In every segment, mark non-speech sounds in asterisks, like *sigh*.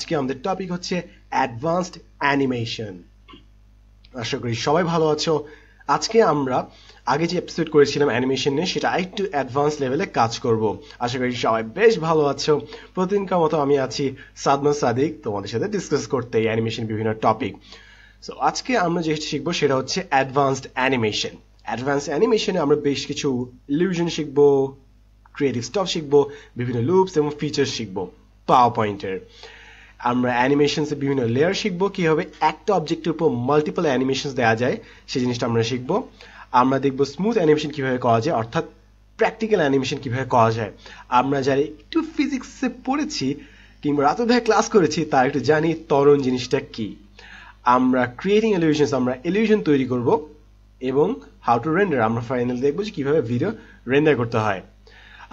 আজকে আমাদের টপিক হচ্ছে অ্যাডভান্সড অ্যানিমেশন আশা করি সবাই ভালো আছো আজকে আমরা আগে যে এপিসোড করেছিলাম অ্যানিমেশন নিয়ে সেটা একটু অ্যাডভান্স লেভেলে কাজ করব আশা করি সবাই বেশ ভালো আছো প্রতিদিনকার মতো আমি আছি সাদমা সাদিক তোমাদের সাথে ডিসকাস করতে অ্যানিমেশন বিভিন্ন টপিক সো আজকে আমরা যেটা শিখবো সেটা হচ্ছে অ্যাডভান্সড অ্যানিমেশন অ্যাডভান্স অ্যানিমেশনে আমরা বেশ কিছু ইলিউশন শিখবো ক্রিয়েটিভ স্টপ শিখবো বিভিন্ন লুপস এবং ফিচার শিখবো পাওয়ার পয়েন্টের আমরা অ্যানিমেশনসের বিভিন্ন লেয়ার শিখব কীভাবে একটা অবজেক্টের উপর মাল্টিপল অ্যানিমেশনস দেওয়া যায় সেই জিনিসটা আমরা শিখব আমরা দেখব স্মুথ অ্যানিমেশন কীভাবে করা যায় অর্থাৎ প্র্যাকটিক্যাল অ্যানিমেশন কীভাবে করা যায় আমরা যারা একটু ফিজিক্সে পড়েছি কিংবা রাত ভাই ক্লাস করেছি তার একটু জানি তরুণ জিনিসটা কি আমরা ক্রিয়েটিং এলিউশনস আমরা এলিভিশন তৈরি করব এবং হাউ টু রেন্ডার আমরা ফাইনাল দেখবো যে কীভাবে ভিডিও রেন্ডার করতে হয়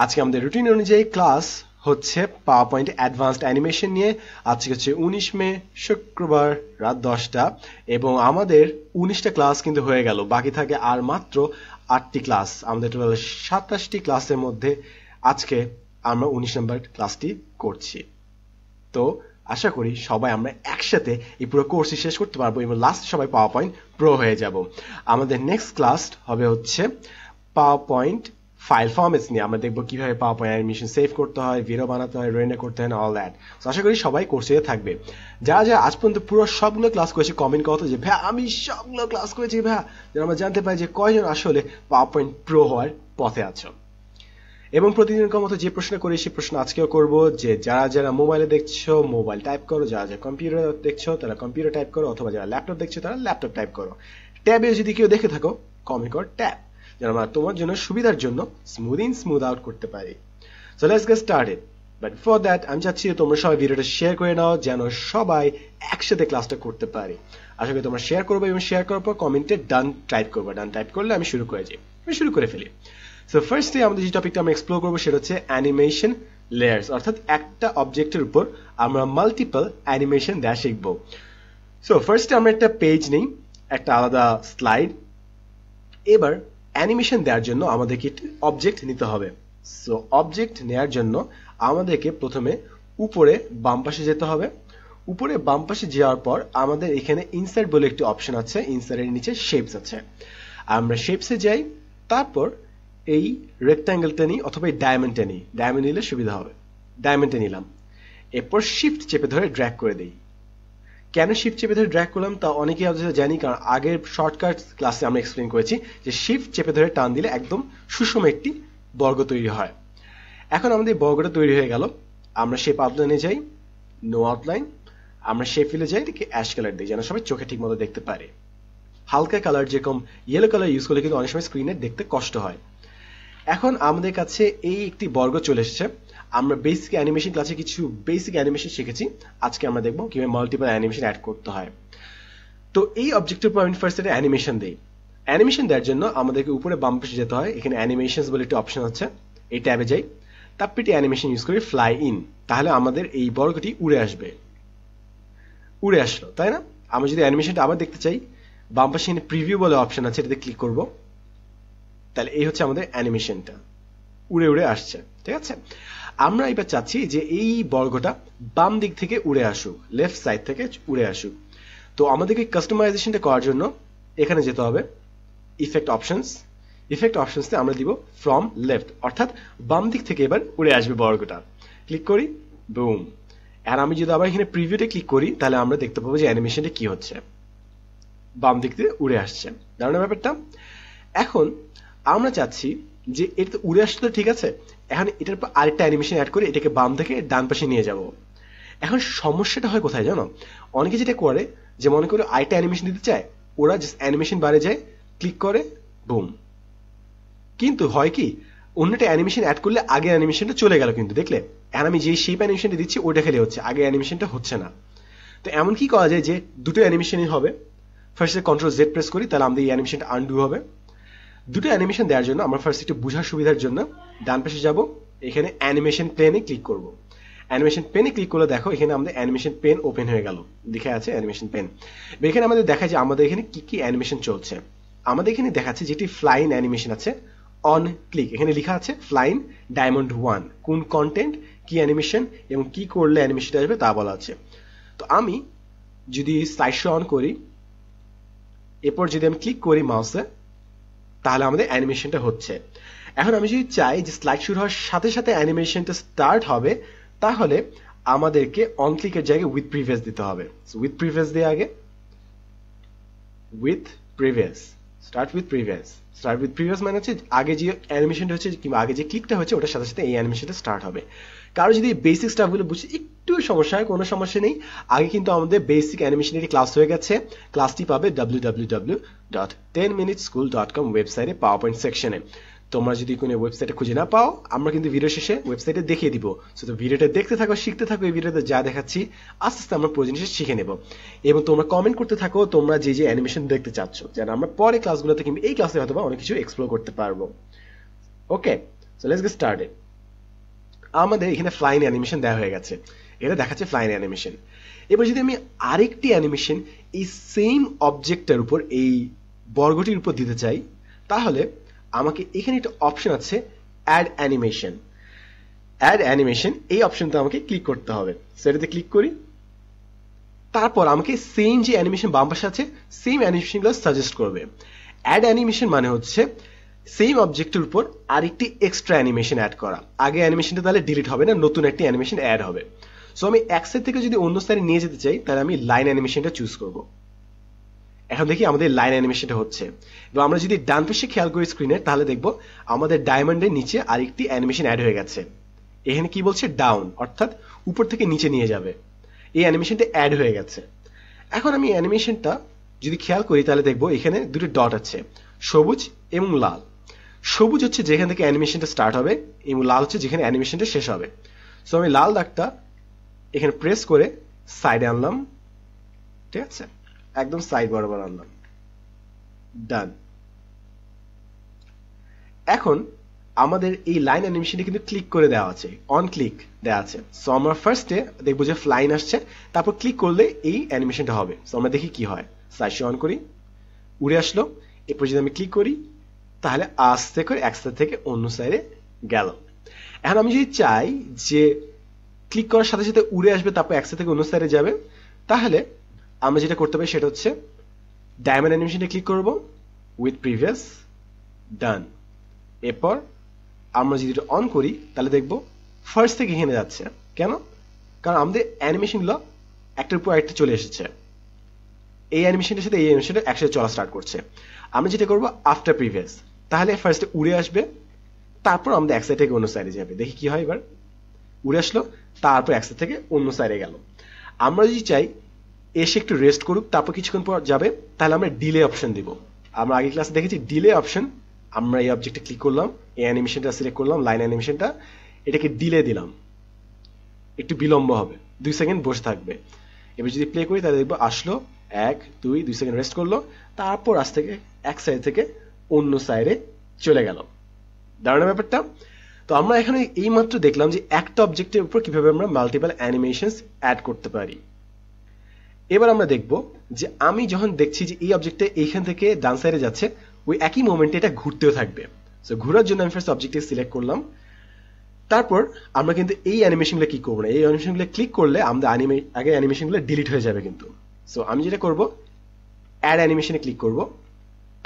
আজকে আমাদের রুটিন অনুযায়ী ক্লাস হচ্ছে পাওয়ার পয়েন্ট অ্যাডভান্সড অ্যানিমেশন নিয়ে আজকে হচ্ছে উনিশ মে শুক্রবার রাত দশটা এবং আমাদের উনিশটা ক্লাস কিন্তু হয়ে গেল বাকি থাকে আর মাত্র আটটি ক্লাস আমাদের টোটাল সাতাশটি ক্লাসের মধ্যে আজকে আমরা উনিশ নম্বর ক্লাসটি করছি তো আশা করি সবাই আমরা একসাথে এই পুরো কোর্সটি শেষ করতে পারবো এবং লাস্ট সবাই পাওয়ার পয়েন্ট প্রো হয়ে যাব আমাদের নেক্সট ক্লাস হবে হচ্ছে পাওয়ার পয়েন্ট ফাইল ফর্মেটস নিয়ে আমরা দেখবো কিভাবে পাওয়া পয়েন্ট অ্যানিমেশন সেভ করতে হয় ভিডিও বানাতে হয় রেন্ডার করতে হয় অল দ্যাট সো আশা করি সবাই কোর্সে থাকবে যারা যারা আজ পর্যন্ত পুরো সবগুলো ক্লাস করেছে কমেন্ট করতো যে ভাই আমি সবগুলো ক্লাস করেছি ভাই যেন আমরা জানতে পারি যে কয়জন আসলে পাওয়ার পয়েন্ট প্রো হওয়ার পথে আছো এবং প্রতিদিনের মতো যে প্রশ্ন করি সেই প্রশ্ন আজকেও করব যে যারা যারা মোবাইলে দেখছো মোবাইল টাইপ করো যারা যারা কম্পিউটার দেখছো তারা কম্পিউটার টাইপ করো অথবা যারা ল্যাপটপ দেখছো তারা ল্যাপটপ টাইপ করো ট্যাবে যদি কেউ দেখে থাকো কমেন্ট কর ট্যাব যেন আমরা তোমার জন্য সুবিধার জন্য স্মুথ ইন স্মুথ আউট করতে পারি so let's get started but for that আমি চাচ্ছি তোমরা সবাই ভিডিওটা শেয়ার করে নাও যেন সবাই একসাথে ক্লাসটা করতে পারে আশা করি তোমরা শেয়ার করবে এবং শেয়ার করার পর কমেন্টে ডান টাইপ করবে ডান টাইপ করলে আমি শুরু করে যাই আমি শুরু করে ফেলি সো ফার্স্টে আমাদের যে টপিকটা আমরা এক্সপ্লোর করবো সেটা হচ্ছে অ্যানিমেশন লেয়ার্স অর্থাৎ একটা অবজেক্টের উপর আমরা মাল্টিপল অ্যানিমেশন দেওয়া শিখবো সো ফার্স্টে আমরা একটা পেজ নেই একটা আলাদা স্লাইড এবার অ্যানিমেশন দেওয়ার জন্য আমাদেরকে একটি অবজেক্ট নিতে হবে সো অবজেক্ট নেয়ার জন্য আমাদেরকে প্রথমে উপরে বাম পাশে যেতে হবে উপরে বাম পাশে যাওয়ার পর আমাদের এখানে ইনসার্ট বলে একটি অপশন আছে ইনসার্টের নিচে শেপস আছে আমরা শেপসে যাই তারপর এই রেক্ট্যাঙ্গেলটা নিই অথবা এই ডায়মন্ডটা নিই ডায়মন্ড নিলে সুবিধা হবে ডায়মন্ডটা নিলাম এরপর শিফট চেপে ধরে ড্র্যাক করে দিই কেন শিফট চেপে ধরে ড্র্যাক করলাম তা অনেকেই অবশ্য জানি কারণ আগের শর্টকাট ক্লাসে আমরা এক্সপ্লেন করেছি যে শিফট চেপে ধরে টান দিলে একদম সুষম একটি বর্গ তৈরি হয় এখন আমাদের বর্গটা তৈরি হয়ে গেল আমরা শেপ আউটলাইনে যাই নো আউটলাইন আমরা শেপ ফিলে যাই দেখি অ্যাশ কালার দিই যেন সবাই চোখে ঠিক মতো দেখতে পারে হালকা কালার যেরকম ইয়েলো কালার ইউজ করলে কিন্তু অনেক সময় স্ক্রিনে দেখতে কষ্ট হয় এখন আমাদের কাছে এই একটি বর্গ চলে এসেছে আমরা বেসিক অ্যানিমেশন ক্লাসে কিছু বেসিক অ্যানিমেশন শিখেছি আজকে আমরা দেখবো কিভাবে মাল্টিপল অ্যানিমেশন অ্যাড করতে হয় তো এই অবজেক্টের উপর আমি ফার্স্ট এটা অ্যানিমেশন দেই অ্যানিমেশন দেওয়ার জন্য আমাদেরকে উপরে বাম পাশে যেতে হয় এখানে অ্যানিমেশন বলে একটি অপশন হচ্ছে এই ট্যাবে যাই তারপর এটি অ্যানিমেশন ইউজ করি ফ্লাই ইন তাহলে আমাদের এই বর্গটি উড়ে আসবে উড়ে আসলো তাই না আমি যদি অ্যানিমেশনটা আবার দেখতে চাই বাম পাশে এখানে প্রিভিউ বলে অপশন আছে এটাতে ক্লিক করব তাহলে এই হচ্ছে আমাদের অ্যানিমেশনটা উড়ে উড়ে আসছে ঠিক আছে আমরা এবার চাচ্ছি যে এই বর্গটা বাম দিক থেকে উড়ে আসুক লেফট সাইড থেকে উড়ে আসুক তো আমাদেরকে কাস্টমাইজেশনটা করার জন্য এখানে যেতে হবে ইফেক্ট অপশনস ইফেক্ট অপশনসে আমরা দিব ফ্রম লেফট অর্থাৎ বাম দিক থেকে এবার উড়ে আসবে বর্গটা ক্লিক করি বুম আর আমি যদি আবার এখানে প্রিভিউতে ক্লিক করি তাহলে আমরা দেখতে পাবো যে অ্যানিমেশনটা কি হচ্ছে বাম দিক থেকে উড়ে আসছে ধারণা ব্যাপারটা এখন আমরা চাচ্ছি যে এটা উড়ে আসতে ঠিক আছে এখন এটার পর আরেকটা অ্যানিমেশন অ্যাড করে এটাকে বাম থেকে ডান পাশে নিয়ে যাব এখন সমস্যাটা হয় কোথায় জানো অনেকে যেটা করে যে মনে করে আরেকটা অ্যানিমেশন দিতে চায় ওরা জাস্ট অ্যানিমেশন বারে যায় ক্লিক করে বুম কিন্তু হয় কি অন্যটা অ্যানিমেশন অ্যাড করলে আগে অ্যানিমেশনটা চলে গেল কিন্তু দেখলে এখন আমি যে শেপ অ্যানিমেশনটা দিচ্ছি ওইটা খেলে হচ্ছে আগে অ্যানিমেশনটা হচ্ছে না তো এমন কি করা যায় যে দুটো অ্যানিমেশনই হবে ফার্স্টে কন্ট্রোল জেড প্রেস করি তাহলে আমাদের এই অ্যানিমেশনটা আনডু হবে দুটো অ্যানিমেশন দেওয়ার জন্য আমার ফার্স্ট একটু বোঝার সুবিধার জন্য ডান পাশে যাব এখানে অ্যানিমেশন প্লেনে ক্লিক করব অ্যানিমেশন পেনে ক্লিক করলে দেখো এখানে আমাদের অ্যানিমেশন পেন ওপেন হয়ে গেল লিখে আছে অ্যানিমেশন পেন এখানে আমাদের দেখা যায় আমাদের এখানে কি কি অ্যানিমেশন চলছে আমাদের এখানে দেখাচ্ছে যেটি ফ্লাইন অ্যানিমেশন আছে অন ক্লিক এখানে লেখা আছে ফ্লাইন ডায়মন্ড ওয়ান কোন কন্টেন্ট কি অ্যানিমেশন এবং কি করলে অ্যানিমেশনটা আসবে তা বলা আছে তো আমি যদি স্লাইড শো অন করি এরপর যদি আমি ক্লিক করি মাউসে তাহলে আমাদের অ্যানিমেশনটা হচ্ছে এখন আমি যদি চাই যে স্লাইড শুরু হওয়ার সাথে সাথে অ্যানিমেশনটা স্টার্ট হবে তাহলে আমাদেরকে অন ক্লিকের জায়গায় উইথ প্রিভিয়াস দিতে হবে উইথ প্রিভিয়াস দিয়ে আগে with previous start with previous start with previous মানে হচ্ছে আগে যে অ্যানিমেশনটা হচ্ছে কিংবা আগে যে ক্লিকটা হচ্ছে ওটার সাথে সাথে এই অ্যানিমেশনটা স্টার্ট হবে কারো যদি বেসিক স্টাফগুলো বুঝছে একটু সমস্যা হয় কোনো সমস্যা নেই আগে কিন্তু আমাদের বেসিক অ্যানিমেশন একটি ক্লাস হয়ে গেছে ক্লাসটি পাবে W W W dot Ten Minute School dot com ওয়েবসাইটে পাওয়ার পয়েন্ট সেকশনে তোমরা যদি কোনো ওয়েবসাইটে খুঁজে না পাও আমরা কিন্তু ভিডিও শেষে ওয়েবসাইটে দেখিয়ে দিব সো তো ভিডিওটা দেখতে থাকো শিখতে থাকো এই ভিডিওতে যা দেখাচ্ছি আস্তে আস্তে আমরা পুরো জিনিসটা শিখে নেব এবং তোমরা কমেন্ট করতে থাকো তোমরা যে যে অ্যানিমেশন দেখতে চাচ্ছ যেন আমরা পরে ক্লাসগুলোতে কিন্তু এই ক্লাসে হয়তো অনেক কিছু এক্সপ্লোর করতে পারবো okay so let's get started আমাদের এখানে ফ্লাইং অ্যানিমেশন দেওয়া হয়ে গেছে এটা দেখাচ্ছে ফ্লাইং অ্যানিমেশন এবার যদি আমি আরেকটি অ্যানিমেশন এই সেম অবজেক্টটার উপর এই বর্গটির উপর দিতে চাই তাহলে আমাকে এখানে একটা অপশন আছে অ্যাড অ্যানিমেশন অ্যাড অ্যানিমেশন এই অপশনটা আমাকে ক্লিক করতে হবে সেটাতে ক্লিক করি তারপর আমাকে সেম যে অ্যানিমেশন বাম পাশে আছে সেম অ্যানিমেশনগুলো সাজেস্ট করবে অ্যাড অ্যানিমেশন মানে হচ্ছে সেম অবজেক্টের উপর আরেকটি এক্সট্রা অ্যানিমেশন অ্যাড করা আগে অ্যানিমেশনটা তাহলে ডিলিট হবে না নতুন একটি অ্যানিমেশন অ্যাড হবে সো আমি এক সাইড থেকে যদি অন্য সাইডে নিয়ে যেতে চাই তাহলে আমি লাইন অ্যানিমেশনটা চুজ করবো এখন দেখি আমাদের লাইন অ্যানিমেশনটা হচ্ছে এবং আমরা যদি ডান পাশে খেয়াল করি স্ক্রিনে তাহলে দেখব আমাদের ডায়মন্ডের নিচে আরেকটি অ্যানিমেশন অ্যাড হয়ে গেছে এখানে কি বলছে ডাউন অর্থাৎ উপর থেকে নিচে নিয়ে যাবে এই অ্যানিমেশনটা অ্যাড হয়ে গেছে এখন আমি অ্যানিমেশনটা যদি খেয়াল করি তাহলে দেখব এখানে দুটো ডট আছে সবুজ এবং লাল সবুজ হচ্ছে যেখান থেকে অ্যানিমেশনটা স্টার্ট হবে এবং লাল হচ্ছে যেখানে অ্যানিমেশনটা শেষ হবে সো আমি লাল দাগটা এখানে প্রেস করে সাইডে আনলাম ঠিক আছে একদম সাইড বরাবর আনলাম ডান এখন আমাদের এই লাইন অ্যানিমেশনটি কিন্তু ক্লিক করে দেওয়া আছে অন ক্লিক দেওয়া আছে সো আমরা ফার্স্টে দেখবো যে ফ্লাইন আসছে তারপর ক্লিক করলে এই অ্যানিমেশনটা হবে সো আমরা দেখি কি হয় সাইজ অন করি উড়ে আসলো এরপর যদি আমি ক্লিক করি তাহলে আস্তে করে এক সাইড থেকে অন্য সাইডে গেল এখন আমি যদি চাই যে ক্লিক করার সাথে সাথে উড়ে আসবে তারপর এক সাইড থেকে অন্য সাইডে যাবে তাহলে আমরা যেটা করতে পারি সেটা হচ্ছে ডায়মন্ড অ্যানিমেশনে ক্লিক করব উইথ প্রিভিয়াস ডান এরপর আমরা যদি এটা অন করি তাহলে দেখব ফার্স্ট থেকে হেনে যাচ্ছে কেন কারণ আমাদের অ্যানিমেশনগুলো একটার পর একটা চলে এসেছে এই অ্যানিমেশনটার সাথে এই অ্যানিমেশনটা একসাথে চলা স্টার্ট করছে আমরা যেটা করবো আফটার প্রিভিয়াস তাহলে ফার্স্টে উড়ে আসবে তারপর আমাদের এক সাইড থেকে অন্য সাইডে যাবে দেখি কি হয় এবার উড়ে আসলো তারপর এক সাইড থেকে অন্য সাইডে গেল আমরা যদি চাই এসে একটু রেস্ট করুক তারপর কিছুক্ষণ পর যাবে তাহলে আমরা ডিলে অপশন দিব আমরা আগে ক্লাসে দেখেছি ডিলে অপশন আমরা এই অবজেক্টে ক্লিক করলাম এই অ্যানিমেশনটা সিলেক্ট করলাম লাইন অ্যানিমেশনটা এটাকে ডিলে দিলাম একটু বিলম্ব হবে দুই সেকেন্ড বসে থাকবে এবার যদি প্লে করি তাহলে দেখবো আসলো এক দুই দুই সেকেন্ড রেস্ট করলো তারপর আজ থেকে এক সাইড থেকে অন্য সাইডে চলে গেল দাঁড়ানো ব্যাপারটা তো আমরা এখানে এই মাত্র দেখলাম যে একটা অবজেক্টের উপর কিভাবে আমরা মাল্টিপল অ্যানিমেশন অ্যাড করতে পারি এবার আমরা দেখব যে আমি যখন দেখছি যে এই অবজেক্টটা এইখান থেকে ডান সাইডে যাচ্ছে ওই একই মোমেন্টে এটা ঘুরতেও থাকবে সো ঘোরার জন্য আমি ফার্স্ট অবজেক্টে সিলেক্ট করলাম তারপর আমরা কিন্তু এই অ্যানিমেশনগুলো কি করবো না এই অ্যানিমেশনগুলো ক্লিক করলে আমাদের অ্যানিমে আগে অ্যানিমেশনগুলো ডিলিট হয়ে যাবে কিন্তু সো আমি যেটা করব অ্যাড অ্যানিমেশনে ক্লিক করব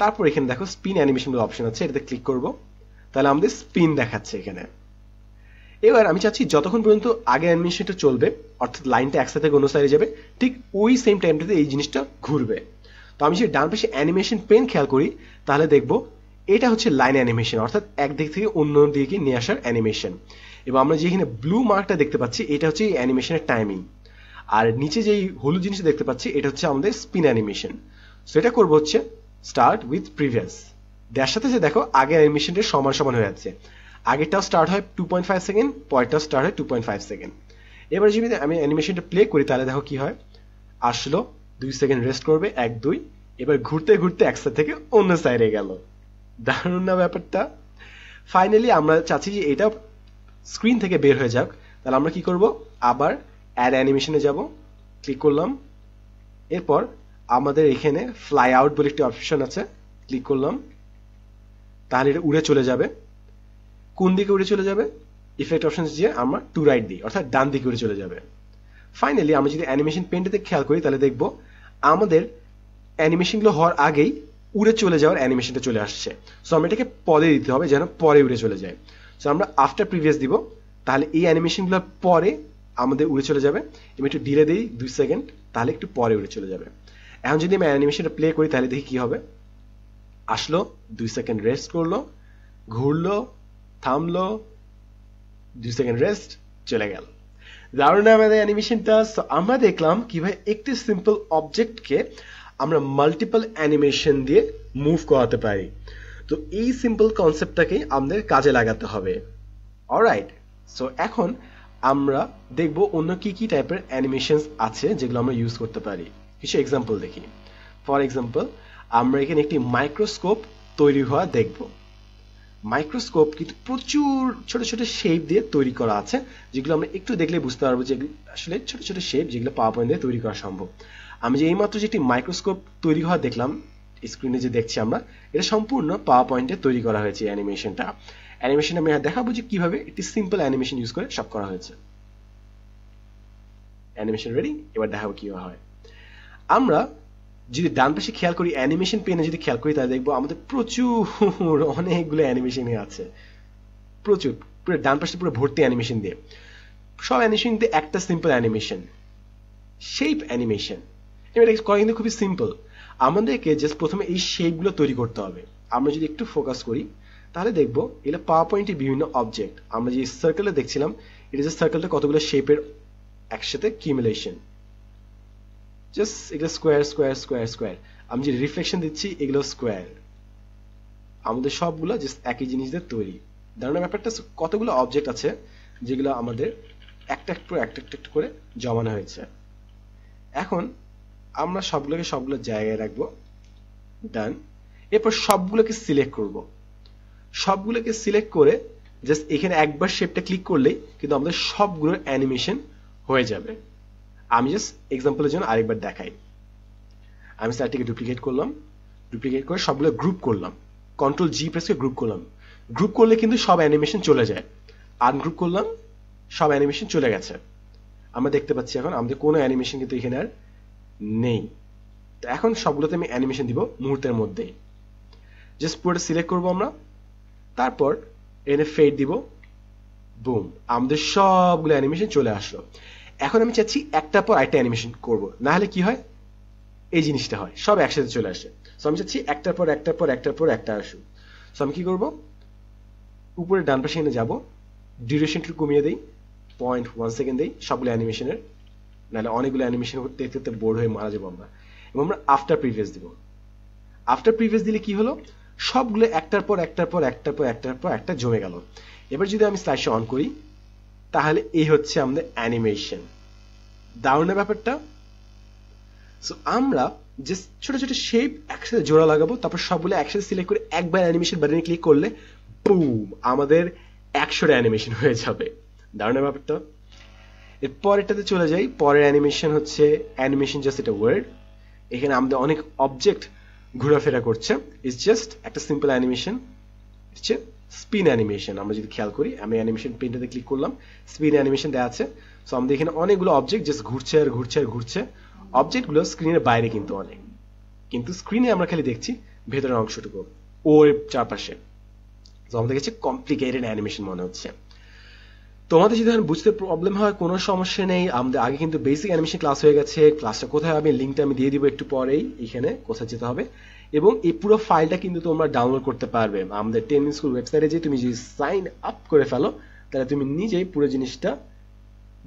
তারপর এখানে দেখো স্পিন অ্যানিমেশন অপশন আছে এটাতে ক্লিক করব তাহলে আমাদের স্পিন দেখাচ্ছে এখানে এবার আমি চাচ্ছি যতক্ষণ পর্যন্ত আগে অ্যাডমিনিস্ট্রেটর চলবে অর্থাৎ লাইনটা একসাথে অন্য সাইডে যাবে ঠিক ওই সেম টাইমটাতে এই জিনিসটা ঘুরবে তো আমি যদি ডান পাশে অ্যানিমেশন পেন খেয়াল করি তাহলে দেখব এটা হচ্ছে লাইন অ্যানিমেশন অর্থাৎ এক দিক থেকে অন্য দিকে নিয়ে আসার অ্যানিমেশন এবং আমরা যেখানে ব্লু মার্কটা দেখতে পাচ্ছি এটা হচ্ছে এই অ্যানিমেশনের টাইমিং আর নিচে যেই হলুদ জিনিসটা দেখতে পাচ্ছি এটা হচ্ছে আমাদের স্পিন অ্যানিমেশন সো এটা করবো হচ্ছে স্টার্ট উইথ প্রিভিয়াস দেওয়ার সাথে সাথে দেখো আগে অ্যানিমেশনটা সমান সমান হয়ে যাচ্ছে আগেরটাও স্টার্ট হয় টু পয়েন্ট ফাইভ সেকেন্ড পরেরটাও স্টার্ট হয় টু পয়েন্ট ফাইভ সেকেন্ড এবার যদি আমি অ্যানিমেশনটা প্লে করি তাহলে দেখো কি হয় আসলো দুই সেকেন্ড রেস্ট করবে এক দুই এবার ঘুরতে ঘুরতে এক সাইড থেকে অন্য সাইডে গেল দারুণ না ব্যাপারটা ফাইনালি আমরা চাচ্ছি যে এটা স্ক্রিন থেকে বের হয়ে যাক তাহলে আমরা কি করব আবার অ্যাড অ্যানিমেশনে যাব ক্লিক করলাম এরপর আমাদের এখানে ফ্লাই আউট বলে একটি অপশন আছে ক্লিক করলাম তাহলে এটা উড়ে চলে যাবে কোন দিকে উড়ে চলে যাবে ইফেক্ট অপশনস দিয়ে আমরা টু রাইট দিই অর্থাৎ ডান দিকে উড়ে চলে যাবে ফাইনালি আমি যদি অ্যানিমেশন পেন্টেতে খেয়াল করি তাহলে দেখব আমাদের অ্যানিমেশনগুলো হওয়ার আগেই উড়ে চলে যাওয়ার অ্যানিমেশনটা চলে আসছে সো আমি এটাকে পরে দিতে হবে যেন পরে উড়ে চলে যায় সো আমরা আফটার প্রিভিয়াস দিব তাহলে এই অ্যানিমেশনগুলোর পরে আমাদের উড়ে চলে যাবে আমি একটু ডিলে দিই দুই সেকেন্ড তাহলে একটু পরে উড়ে চলে যাবে এখন যদি আমি অ্যানিমেশনটা প্লে করি তাহলে দেখি কি হবে আসলো দুই সেকেন্ড রেস্ট করলো ঘুরলো থামলো দু সেকেন্ড রেস্ট চলে গেল অ্যানিমেশনটা আমরা দেখলাম কিভাবে একটি সিম্পল অবজেক্টকে আমরা মাল্টিপল অ্যানিমেশন দিয়ে মুভ করাতে পারি তো এই সিম্পল কনসেপ্টটাকেই আমাদের কাজে লাগাতে হবে অলরাইট সো এখন আমরা দেখব অন্য কি কি টাইপের অ্যানিমেশনস আছে যেগুলো আমরা ইউজ করতে পারি কিছু এক্সাম্পল দেখি ফর এক্সাম্পল আমরা এখানে একটি মাইক্রোস্কোপ তৈরি হওয়া দেখবো মাইক্রোস্কোপ কিন্তু প্রচুর ছোট ছোট শেপ দিয়ে তৈরি করা আছে যেগুলো আমরা একটু দেখলে বুঝতে পারবো যে আসলে ছোট ছোট শেপ যেগুলো পাওয়ার পয়েন্ট দিয়ে তৈরি করা সম্ভব আমি যে এইমাত্র যেটি মাইক্রোস্কোপ তৈরি হওয়া দেখলাম স্ক্রিনে যে দেখছি আমরা এটা সম্পূর্ণ পাওয়ার পয়েন্টে তৈরি করা হয়েছে অ্যানিমেশনটা অ্যানিমেশন আমি দেখাবো যে কিভাবে একটি সিম্পল অ্যানিমেশন ইউজ করে সব করা হয়েছে অ্যানিমেশন রেডি এবার দেখাবো কিভাবে হয় আমরা যদি ডান পাশে খেয়াল করি অ্যানিমেশন পেনে যদি খেয়াল করি তাহলে দেখবো আমাদের প্রচুর অনেকগুলো অ্যানিমেশনে আছে প্রচুর পুরো ডান পাশে পুরো ভর্তি অ্যানিমেশন দিয়ে সব অ্যানিমেশন দিয়ে একটা সিম্পল অ্যানিমেশন শেপ অ্যানিমেশন এবার করা কিন্তু খুবই সিম্পল আমাদেরকে জাস্ট প্রথমে এই শেপগুলো তৈরি করতে হবে আমরা যদি একটু ফোকাস করি তাহলে দেখবো এটা পাওয়ার পয়েন্টে বিভিন্ন অবজেক্ট আমরা যে সার্কেলটা দেখছিলাম এটা যে সার্কেলটা কতগুলো শেপের একসাথে কিমুলেশন জাস্ট এগুলো স্কোয়ার স্কোয়ার স্কোয়ার স্কোয়ার আমি যে রিফ্লেকশন দিচ্ছি এগুলো স্কোয়ার আমাদের সবগুলো জাস্ট একই জিনিস দিয়ে তৈরি ব্যাপারটা কতগুলো অবজেক্ট আছে যেগুলো আমাদের একটা একটু একটা করে জমানো হয়েছে এখন আমরা সবগুলোকে সবগুলো জায়গায় রাখবো ডান এরপর সবগুলোকে সিলেক্ট করব সবগুলোকে সিলেক্ট করে জাস্ট এখানে একবার শেপটা ক্লিক করলেই কিন্তু আমাদের সবগুলোর অ্যানিমেশন হয়ে যাবে আমি জাস্ট এক্সাম্পলের জন্য আরেকবার দেখাই আমি স্যারটিকে ডুপ্লিকেট করলাম ডুপ্লিকেট করে সবগুলো গ্রুপ করলাম কন্ট্রোল জি প্রেসকে গ্রুপ করলাম গ্রুপ করলে কিন্তু সব অ্যানিমেশন চলে যায় আনগ্রুপ করলাম সব অ্যানিমেশন চলে গেছে আমরা দেখতে পাচ্ছি এখন আমাদের কোনো অ্যানিমেশন কিন্তু এখানে আর নেই তো এখন সবগুলোতে আমি অ্যানিমেশন দিব মুহূর্তের মধ্যেই জাস্ট পুরোটা সিলেক্ট করবো আমরা তারপর এনে ফেড দিব বুম আমাদের সবগুলো অ্যানিমেশন চলে আসলো এখন আমি চাচ্ছি একটা পর একটা অ্যানিমেশন করব না হলে কি হয় এই জিনিসটা হয় সব একসাথে চলে আসে সো আমি চাচ্ছি একটার পর একটার পর একটার পর একটা আসুক সো আমি কি করব উপরে ডান পাশে এনে যাব ডিউরেশনটু কমিয়ে দেই পয়েন্ট ওয়ান সেকেন্ড দেই সবগুলো অ্যানিমেশনের নাহলে অনেকগুলো অ্যানিমেশন করতে করতে বোর্ড হয়ে মারা যাবো আমরা এবং আমরা আফটার প্রিভিয়াস দিব আফটার প্রিভিয়াস দিলে কি হলো সবগুলো একটার পর একটার পর একটার পর একটার পর একটা জমে গেল এবার যদি আমি স্লাইসে অন করি তাহলে এই হচ্ছে আমাদের অ্যানিমেশন দারুণের ব্যাপারটা সো আমরা যে ছোট ছোট শেপ একসাথে জোড়া লাগাবো তারপর সবগুলো একসাথে সিলেক্ট করে একবার অ্যানিমেশন বাটনে ক্লিক করলে পুম আমাদের একশোটা অ্যানিমেশন হয়ে যাবে দারুণের ব্যাপারটা এর পরেরটাতে চলে যাই পরের অ্যানিমেশন হচ্ছে অ্যানিমেশন জাস্ট এটা ওয়ার্ড এখানে আমাদের অনেক অবজেক্ট ঘোরাফেরা করছে ইটস জাস্ট একটা সিম্পল অ্যানিমেশন হচ্ছে স্পিন অ্যানিমেশন আমরা যদি খেয়াল করি আমি অ্যানিমেশন পেনটাতে ক্লিক করলাম স্পিন অ্যানিমেশন দেওয়া আছে সো আমাদের এখানে অনেকগুলো অবজেক্ট জাস্ট ঘুরছে আর ঘুরছে আর ঘুরছে অবজেক্টগুলো স্ক্রিনের বাইরে কিন্তু অনেক কিন্তু স্ক্রিনে আমরা খালি দেখছি ভেতরের অংশটুকু ও চারপাশে তো আমাদের কাছে কমপ্লিকেটেড অ্যানিমেশন মনে হচ্ছে তোমাদের যদি ধরেন বুঝতে প্রবলেম হয় কোনো সমস্যা নেই আমাদের আগে কিন্তু বেসিক অ্যানিমেশন ক্লাস হয়ে গেছে ক্লাসটা কোথায় হবে লিঙ্কটা আমি দিয়ে দিব একটু পরেই এখানে কোথায় যেতে হবে এবং এই পুরো ফাইলটা কিন্তু তোমরা ডাউনলোড করতে পারবে আমাদের টেন স্কুল ওয়েবসাইটে যে তুমি যদি সাইন আপ করে ফেলো তাহলে তুমি নিজেই পুরো জিনিসটা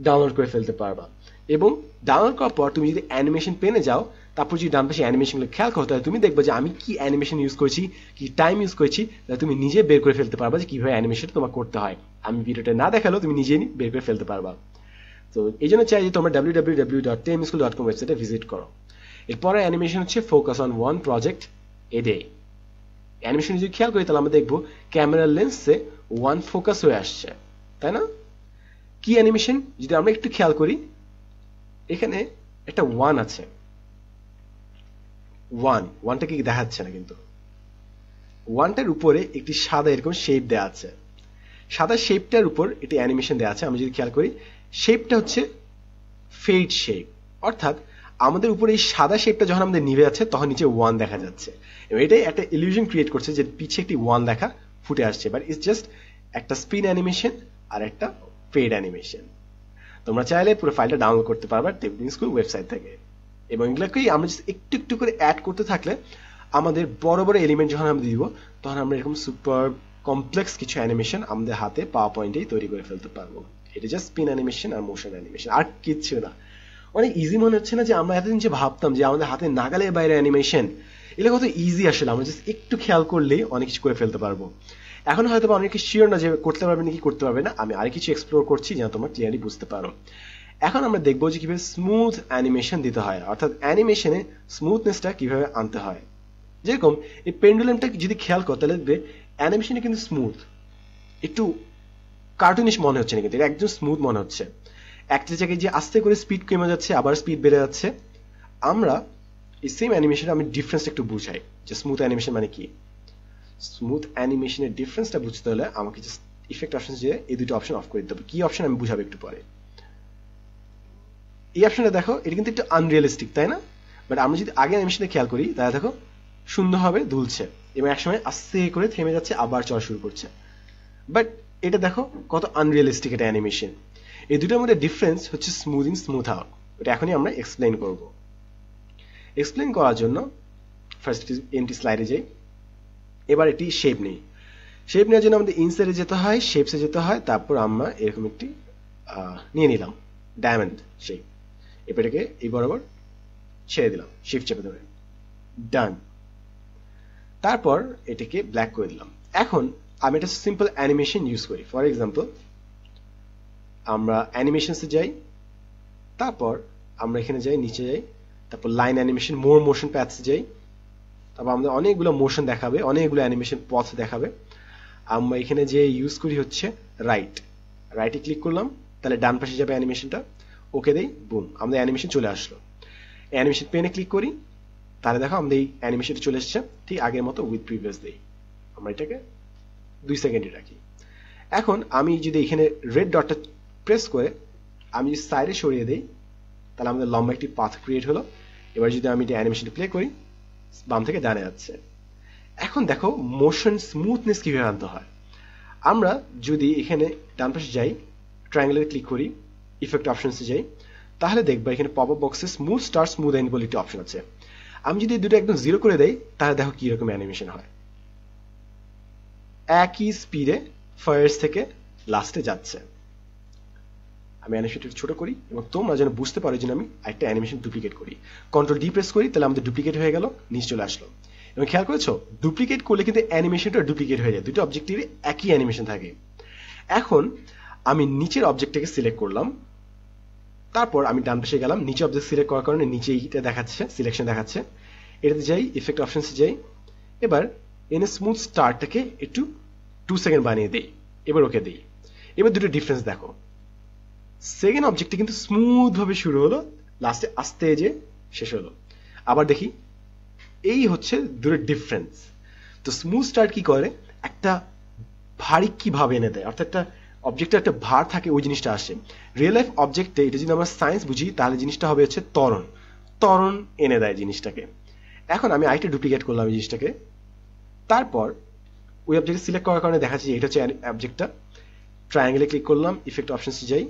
ডাউনলোড করে ফেলতে পারবা এবং ডাউনলোড করার পর তুমি যদি অ্যানিমেশন পেনে যাও তারপর যদি ডান পাশে অ্যানিমেশনগুলো খেয়াল করো তাহলে তুমি দেখবে যে আমি কি অ্যানিমেশন ইউজ করেছি কি টাইম ইউজ করেছি তাহলে তুমি নিজে বের করে ফেলতে পারবা যে কীভাবে অ্যানিমেশন তোমার করতে হয় আমি ভিডিওটা না দেখালেও তুমি নিজেই বের করে ফেলতে পারবা তো এই জন্য চাই যে তোমরা W W W dot Ten School dot com ওয়েবসাইটে ভিজিট করো এরপরে অ্যানিমেশন হচ্ছে focus on one project a day animation যদি খেয়াল করি তাহলে আমরা দেখবো ক্যামেরার লেন্সে ওয়ান ফোকাস হয়ে আসছে তাই না কি অ্যানিমেশন যদি আমরা একটু খেয়াল করি এখানে একটা ওয়ান আছে ওয়ান ওয়ানটা কি দেখাচ্ছে না কিন্তু ওয়ানটার উপরে একটি সাদা এরকম শেপ দেওয়া আছে সাদা শেপটার উপর এটি অ্যানিমেশন দেওয়া আছে আমি যদি খেয়াল করি শেপটা হচ্ছে ফেড শেপ অর্থাৎ আমাদের উপরে এই সাদা শেপটা যখন আমাদের নিভে যাচ্ছে তখন নিচে ওয়ান দেখা যাচ্ছে এবং এটাই একটা ইলিউশন ক্রিয়েট করছে যে পিছিয়ে একটি ওয়ান দেখা ফুটে আসছে বাট ইটস জাস্ট একটা স্পিন অ্যানিমেশন আর একটা ফেড অ্যানিমেশন তোমরা চাইলে পুরো ফাইলটা ডাউনলোড করতে পারবা টেপডিং স্কুল ওয়েবসাইট থেকে এবং এগুলোকেই আমরা একটু একটু করে অ্যাড করতে থাকলে আমাদের বড় বড় এলিমেন্ট যখন আমরা দিব তখন আমরা এরকম সুপার কমপ্লেক্স কিছু অ্যানিমেশন আমাদের হাতে পাওয়ার পয়েন্টেই তৈরি করে ফেলতে পারবো এটা জাস্ট স্পিন অ্যানিমেশন আর মোশন অ্যানিমেশন আর কিচ্ছু না অনেক মানে ইজি মনে হচ্ছে না যে আমরা এতদিন যে ভাবতাম যে আমাদের হাতে নাগালের বাইরে অ্যানিমেশন এটা কত ইজি আসলে আমরা জাস্ট একটু খেয়াল করলেই অনেক কিছু করে ফেলতে পারবো এখন হয়তো বা অনেকে শিওর না যে করতে পারবে নাকি করতে পারবে না আমি আর কিছু এক্সপ্লোর করছি যেন তোমার ক্লিয়ারলি বুঝতে পারো এখন আমরা দেখবো যে কিভাবে স্মুথ অ্যানিমেশন দিতে হয় অর্থাৎ অ্যানিমেশনে স্মুথনেসটা কিভাবে আনতে হয় যেরকম এই পেন্ডুলামটা যদি খেয়াল করতে লাগবে অ্যানিমেশনে কিন্তু স্মুথ একটু কার্টুনিশ মনে হচ্ছে না কিন্তু একদম স্মুথ মনে হচ্ছে একটা জায়গায় যে আস্তে করে স্পিড কমে যাচ্ছে আবার স্পিড বেড়ে যাচ্ছে আমরা এই সেম অ্যানিমেশনে আমি ডিফারেন্স একটু বুঝাই যে স্মুথ অ্যানিমেশন মানে কি স্মুথ অ্যানিমেশনের ডিফারেন্সটা বুঝতে হলে আমাকে ইফেক্ট অপশন যে এই দুটো অপশন অফ করে দিতে হবে কি অপশন আমি বুঝাবো একটু পরে এই অপশনটা দেখো এটা কিন্তু একটু আনরিয়ালিস্টিক তাই না বাট আমরা যদি আগে অ্যানিমেশনে খেয়াল করি তাহলে দেখো সুন্দরভাবে দুলছে এবং একসময় আস্তে করে থেমে যাচ্ছে আবার চলা শুরু করছে বাট এটা দেখো কত আনরিয়েলিস্টিক এটা অ্যানিমেশন এই দুটোর মধ্যে ডিফারেন্স হচ্ছে ইন স্মুথ আউট এটা এখনই আমরা এক্সপ্লেন করব এক্সপ্লেন করার জন্য ফার্স্ট এমটি স্লাইডে যাই এবার একটি শেপ নেই শেপ নেওয়ার জন্য আমাদের ইনসাইডে যেতে হয় শেপসে যেতে হয় তারপর আমরা এরকম একটি নিয়ে নিলাম ডায়মন্ড শেপ এটাকে এই বরাবর ছেড়ে দিলাম শিফট চেপে ধরে ডান তারপর এটাকে ব্ল্যাক করে দিলাম এখন আমি একটা সিম্পল অ্যানিমেশন ইউজ করি ফর এক্সাম্পল আমরা অ্যানিমেশনসে যাই তারপর আমরা এখানে যাই নিচে যাই তারপর লাইন অ্যানিমেশন মোর মোশন প্যাথসে যাই তারপর আমাদের অনেকগুলো মোশন দেখাবে অনেকগুলো অ্যানিমেশন পথ দেখাবে আমরা এখানে যে ইউজ করি হচ্ছে রাইট রাইটে ক্লিক করলাম তাহলে ডান পাশে যাবে অ্যানিমেশনটা ওকে দেই বুম আমাদের অ্যানিমেশন চলে আসলো অ্যানিমেশন পেনে ক্লিক করি তাহলে দেখো আমাদের এই অ্যানিমেশনটা চলে এসছে ঠিক আগের মতো উইথ প্রিভিয়াস দেই আমরা এটাকে দুই সেকেন্ডে রাখি এখন আমি যদি এখানে রেড ডটটা প্রেস করে আমি যদি সাইডে সরিয়ে দিই তাহলে আমাদের লম্বা একটি পাথ ক্রিয়েট হলো এবার যদি আমি এটা অ্যানিমেশনটি প্লে করি বাম থেকে ডানে যাচ্ছে এখন দেখো মোশন স্মুথনেস কীভাবে আনতে হয় আমরা যদি এখানে ডান পাশে যাই ট্রায়াঙ্গেলে ক্লিক করি ইফেক্ট অপশনসে যাই তাহলে দেখবো এখানে পপ আপ বক্সে স্মুথ স্টার স্মুথ এন্ড বলে একটি অপশন আছে আমি যদি দুটো একদম জিরো করে দেই তাহলে দেখো কি অ্যানিমেশন হয় একই স্পিডে ফয়ার্স থেকে লাস্টে যাচ্ছে আমি অ্যানিমেশনটা ছোট করি এবং তোমরা যেন বুঝতে পারো যে আমি একটা অ্যানিমেশন ডুপ্লিকেট করি কন্ট্রোল ডি প্রেস করি তাহলে আমাদের ডুপ্লিকেট হয়ে গেল নিচ চলে আসলো এবং খেয়াল করেছো ডুপ্লিকেট করলে কিন্তু অ্যানিমেশনটা ডুপ্লিকেট হয়ে যায় দুটো অবজেক্টিভে একই অ্যানিমেশন থাকে এখন আমি নিচের অবজেক্টটাকে সিলেক্ট করলাম তারপর আমি ডান পাশে গেলাম নিচে অবজেক্ট সিলেক্ট করার কারণে নিচে এইটা দেখাচ্ছে সিলেকশন দেখাচ্ছে এটাতে যাই ইফেক্ট অপশনসে যাই এবার এনে স্মুথ স্টার্টটাকে একটু টু সেকেন্ড বানিয়ে দেই এবার ওকে দিই এবার দুটো ডিফারেন্স দেখো সেকেন্ড অবজেক্টটি কিন্তু স্মুথভাবে শুরু হলো লাস্টে আস্তে যে শেষ হলো আবার দেখি এই হচ্ছে দূরে ডিফারেন্স তো স্মুথ স্টার্ট কি করে একটা ভারী ভাবে এনে দেয় অর্থাৎ একটা অবজেক্টে একটা ভার থাকে ওই জিনিসটা আসে রিয়েল লাইফ অবজেক্টে এটা যদি আমরা সায়েন্স বুঝি তাহলে জিনিসটা হবে হচ্ছে তরণ তরণ এনে দেয় জিনিসটাকে এখন আমি আইটা ডুপ্লিকেট করলাম এই জিনিসটাকে তারপর ওই অবজেক্টে সিলেক্ট করার কারণে দেখা যাচ্ছে এটা হচ্ছে অবজেক্টটা ট্রায়াঙ্গেলে ক্লিক করলাম ইফেক্ট অপশনসে যাই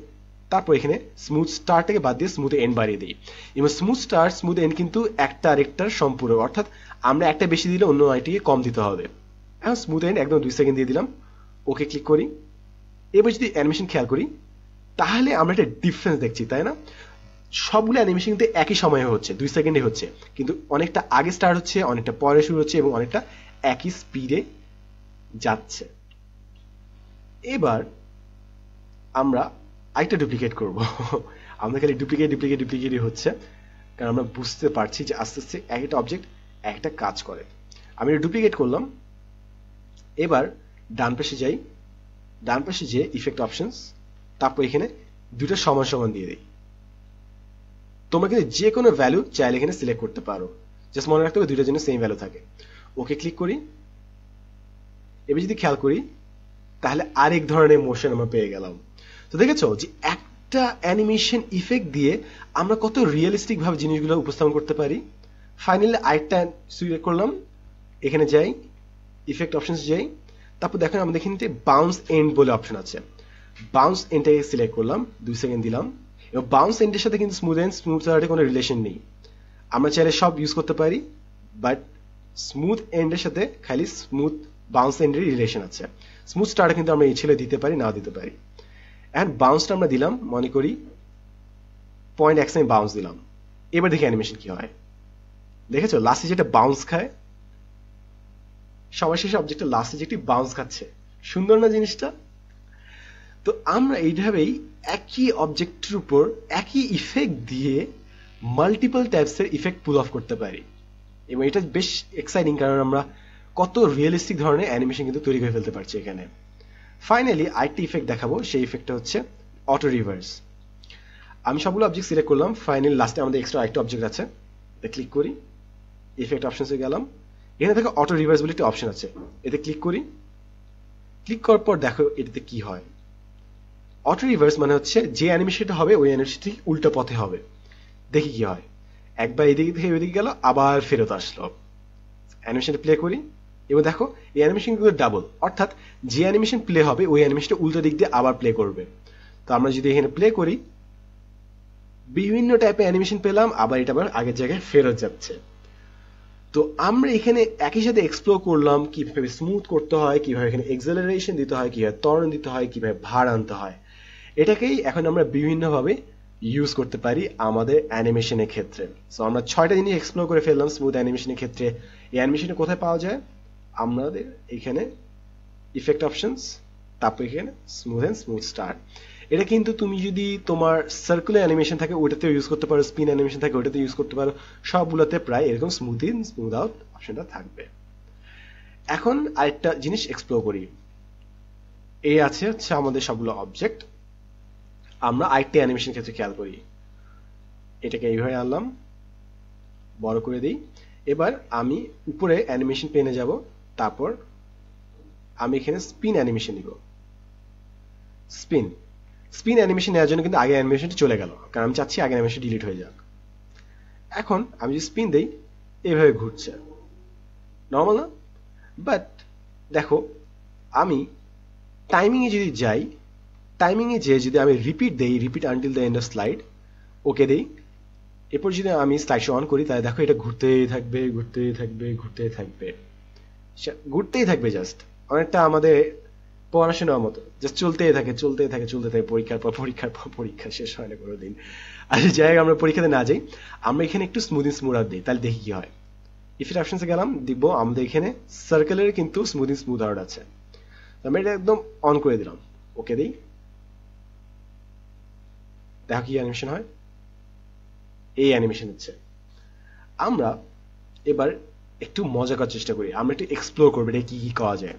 তারপর এখানে স্মুথ স্টারটাকে বাদ দিয়ে স্মুথ এন্ড বাড়িয়ে দিই এবং স্মুথ স্টার স্মুথ এন্ড কিন্তু একটা আরেকটার সম্পূরক অর্থাৎ আমরা একটা বেশি দিলে অন্য আইটিকে কম দিতে হবে এখন স্মুথ এন্ড একদম দুই সেকেন্ড দিয়ে দিলাম ওকে ক্লিক করি এবার যদি অ্যানিমেশন খেয়াল করি তাহলে আমরা একটা ডিফারেন্স দেখছি তাই না সবগুলো অ্যানিমেশন কিন্তু একই সময়ে হচ্ছে দুই সেকেন্ডে হচ্ছে কিন্তু অনেকটা আগে স্টার্ট হচ্ছে অনেকটা পরে শুরু হচ্ছে এবং অনেকটা একই স্পিডে যাচ্ছে এবার আমরা আরেকটা ডুপ্লিকেট করব *laughs* আমরা খালি ডুপ্লিকেট ডুপ্লিকেট ডুপ্লিকেটই হচ্ছে কারণ আমরা বুঝতে পারছি যে আস্তে আস্তে একটা অবজেক্ট একটা কাজ করে আমি ডুপ্লিকেট করলাম এবার ডান পাশে যাই ডান পাশে যে ইফেক্ট অপশনস তারপর এখানে দুটো সমান সমান দিয়ে দিই তোমরা কিন্তু যে কোনো ভ্যালু চাইলে এখানে সিলেক্ট করতে পারো জাস্ট মনে রাখতে হবে দুইটার জন্য সেম ভ্যালু থাকে ওকে ক্লিক করি এবার যদি খেয়াল করি তাহলে আরেক ধরনের মোশন আমরা পেয়ে গেলাম তো দেখেছো যে একটা অ্যানিমেশন ইফেক্ট দিয়ে আমরা কত রিয়েলিস্টিক ভাবে জিনিসগুলো উপস্থাপন করতে পারি ফাইনালি আরেকটা সিলেক্ট করলাম এখানে যাই ইফেক্ট অপশনস যাই তারপর দেখেন আমাদের এখানে বাউন্স এন্ড বলে অপশন আছে বাউন্স এন্ডটাকে সিলেক্ট করলাম দুই সেকেন্ড দিলাম এবং বাউন্স এন্ডের সাথে কিন্তু স্মুথ এন্ড স্মুথ সারাটে কোনো রিলেশন নেই আমরা চাইলে সব ইউজ করতে পারি বাট স্মুথ এন্ডের সাথে খালি স্মুথ বাউন্স এন্ডের রিলেশন আছে স্মুথ স্টার্ট কিন্তু আমরা এই ছেলে দিতে পারি না দিতে পারি অ্যান্ড বাউন্সটা আমরা দিলাম মনে করি পয়েন্ট এক্স আমি বাউন্স দিলাম এবার দেখি অ্যানিমেশন কি হয় দেখেছো লাস্টে যেটা বাউন্স খায় সবার শেষে অবজেক্টটা লাস্টে যে একটি বাউন্স খাচ্ছে সুন্দর না জিনিসটা তো আমরা এইভাবেই একই অবজেক্টের উপর একই ইফেক্ট দিয়ে মাল্টিপল টাইপসের ইফেক্ট পুল অফ করতে পারি এবং এটা বেশ এক্সাইটিং কারণ আমরা কত রিয়েলিস্টিক ধরনের অ্যানিমেশন কিন্তু তৈরি করে ফেলতে পারছি এখানে ফাইনালি আরেকটি ইফেক্ট দেখাবো সেই ইফেক্টটা হচ্ছে অটো রিভার্স আমি সবগুলো অবজেক্ট সিলেক্ট করলাম ফাইনালি লাস্টে আমাদের এক্সট্রা আরেকটা অবজেক্ট আছে ক্লিক করি ইফেক্ট অপশনসে গেলাম এখানে দেখো অটো রিভার্স বলে একটা অপশন আছে এতে ক্লিক করি ক্লিক করার পর দেখো এটাতে কি হয় অটো রিভার্স মানে হচ্ছে যে অ্যানিমেশনটা হবে ওই অ্যানিমেশনটি উল্টো পথে হবে দেখি কি হয় একবার এদিক থেকে ওইদিকে গেল আবার ফেরত আসলো অ্যানিমেশনটা প্লে করি এবার দেখো এই অ্যানিমেশন কিন্তু ডাবল অর্থাৎ যে অ্যানিমেশন প্লে হবে ওই অ্যানিমেশনটা উল্টো দিক দিয়ে আবার প্লে করবে তো আমরা যদি এখানে প্লে করি বিভিন্ন টাইপের অ্যানিমেশন পেলাম আবার এটা আবার আগের জায়গায় ফেরত যাচ্ছে তো আমরা এখানে একই সাথে এক্সপ্লোর করলাম কিভাবে স্মুথ করতে হয় কিভাবে এখানে এক্সেলারেশন দিতে হয় কিভাবে ত্বরণ দিতে হয় কিভাবে ভার আনতে হয় এটাকেই এখন আমরা বিভিন্নভাবে ইউজ করতে পারি আমাদের অ্যানিমেশনের ক্ষেত্রে সো আমরা ছয়টা জিনিস এক্সপ্লোর করে ফেললাম স্মুথ অ্যানিমেশনের ক্ষেত্রে এই অ্যানিমেশনটা কোথায় পাওয়া যায় আমাদের এখানে ইফেক্ট অপশনস তারপর এখানে স্মুথ অ্যান্ড স্মুথ স্টার এটা কিন্তু তুমি যদি তোমার সার্কুলার অ্যানিমেশন থাকে ওটাতে ইউজ করতে পারো স্পিন অ্যানিমেশন থাকে ওইটাতে ইউজ করতে পারো সবগুলোতে প্রায় এরকম স্মুথ ইন স্মুথ আউট অপশনটা থাকবে এখন আরেকটা জিনিস এক্সপ্লোর করি এই আছে হচ্ছে আমাদের সবগুলো অবজেক্ট আমরা আরেকটা অ্যানিমেশন ক্ষেত্রে খেয়াল করি এটাকে এইভাবে আনলাম বড় করে দিই এবার আমি উপরে অ্যানিমেশন পেনে যাব তারপর আমি এখানে স্পিন অ্যানিমেশন নিব স্পিন স্পিন অ্যানিমেশন নেওয়ার জন্য কিন্তু আগে অ্যানিমেশনটি চলে গেল কারণ আমি চাচ্ছি আগে অ্যানিমেশন ডিলিট হয়ে যাক এখন আমি যদি স্পিন দিই এভাবে ঘুরছে নর্মাল না বাট দেখো আমি টাইমিংয়ে যদি যাই টাইমিংয়ে যে যদি আমি রিপিট দেই repeat until the end of slide okay দেই এরপর যদি আমি স্লাইড অন করি তাহলে দেখো এটা ঘুরতেই থাকবে ঘুরতেই থাকবে ঘুরতেই থাকবে ঘুরতেই থাকবে জাস্ট অনেকটা আমাদের পড়াশোনার মতো জাস্ট চলতেই থাকে চলতেই থাকে চলতে থাকে পরীক্ষার পর পরীক্ষার পর পরীক্ষা শেষ হয় না কোনো দিন আর যাই হোক আমরা পরীক্ষাতে না যাই আমরা এখানে একটু স্মুদ স্মুদার দিই তাহলে দেখি কি হয় ইফের অপশনসে গেলাম দেখবো আমাদের এখানে সার্কেলের কিন্তু স্মুদ স্মুদার আছে আমি এটা একদম অন করে দিলাম ওকে দিই দেখো কি অ্যানিমেশন হয় এই অ্যানিমেশন হচ্ছে আমরা এবার একটু মজা করার চেষ্টা করি আমরা একটু এক্সপ্লোর করবো এটা কী কী করা যায়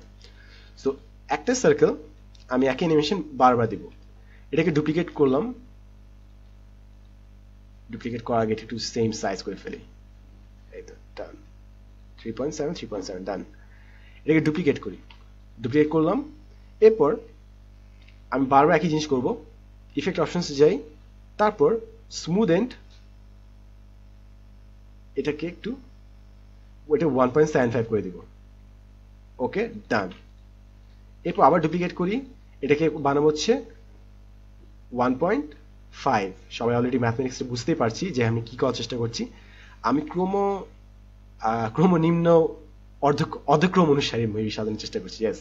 সো একটা সার্কেল আমি একই অ্যানিমেশন বারবার দিব এটাকে ডুপ্লিকেট করলাম ডুপ্লিকেট করার আগে একটু সেম সাইজ করে ফেলি এই তো done three point seven three point seven done এটাকে ডুপ্লিকেট করি ডুপ্লিকেট করলাম এরপর আমি বারবার একই জিনিস করব ইফেক্ট অপশনসে যাই তারপর স্মুথ এন্ড এটাকে একটু ওইটা ওয়ান পয়েন্ট সেভেন ফাইভ করে দেবো ওকে ডান এরপর আবার ডুপ্লিকেট করি এটাকে বানাবো হচ্ছে ওয়ান পয়েন্ট ফাইভ সবাই অলরেডি ম্যাথমেটিক্সটা বুঝতেই পারছি যে আমি কী করার চেষ্টা করছি আমি ক্রম ক্রম নিম্ন অর্ধ অর্ধক্রম অনুসারে মেবি সাজানোর চেষ্টা করছি ইয়েস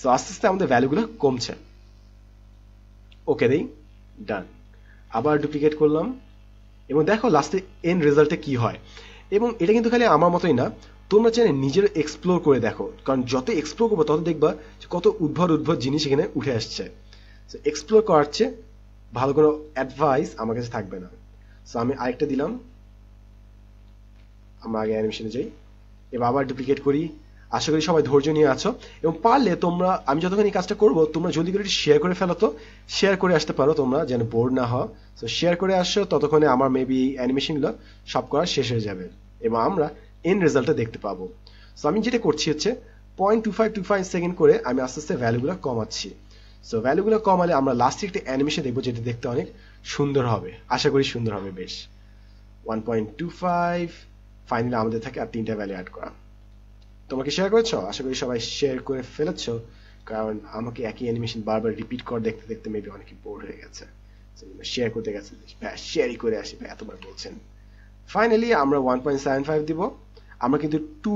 সো আস্তে আস্তে আমাদের ভ্যালুগুলো কমছে ওকে দেই ডান আবার ডুপ্লিকেট করলাম এবং দেখো লাস্টে এন রেজাল্টে কি হয় এবং এটা কিন্তু খালি আমার মতোই না তোমরা চাইলে নিজের এক্সপ্লোর করে দেখো কারণ যত এক্সপ্লোর করবো তত দেখবা কত উদ্ভর উদ্ভর জিনিস এখানে উঠে আসছে সো এক্সপ্লোর করার চেয়ে ভালো কোনো অ্যাডভাইস আমার কাছে থাকবে না সো আমি আরেকটা দিলাম আমরা আগে অ্যানিমেশনে যাই এবার আবার ডুপ্লিকেট করি আশা করি সবাই ধৈর্য নিয়ে আছো এবং পারলে তোমরা আমি যতক্ষণ এই কাজটা করবো তোমরা যদি করে শেয়ার করে ফেলো তো শেয়ার করে আসতে পারো তোমরা যেন বোর না হও তো শেয়ার করে আসো ততক্ষণে আমার মেবি অ্যানিমেশনগুলো সব করা শেষ হয়ে যাবে এবং আমরা এন্ড রেজাল্টটা দেখতে পাবো সো আমি যেটা করছি হচ্ছে point two five two five second করে আমি আস্তে আস্তে ভ্যালুগুলো কমাচ্ছি সো ভ্যালুগুলো কমালে আমরা লাস্টে একটি অ্যানিমেশন দেখবো যেটা দেখতে অনেক সুন্দর হবে আশা করি সুন্দর হবে বেশ one point two five finally আমাদের থাকে আর তিনটা ভ্যালু অ্যাড করা তোমাকে শেয়ার করেছো আশা করি সবাই শেয়ার করে ফেলেছো কারণ আমাকে একই অ্যানিমেশন বারবার রিপিট কর দেখতে দেখতে মেবি অনেকে বোর হয়ে গেছে শেয়ার করতে গেছে শেয়ারই করে আসি ভাই এতবার বলছেন ফাইনালি আমরা ওয়ান পয়েন্ট সেভেন ফাইভ দিব আমরা কিন্তু টু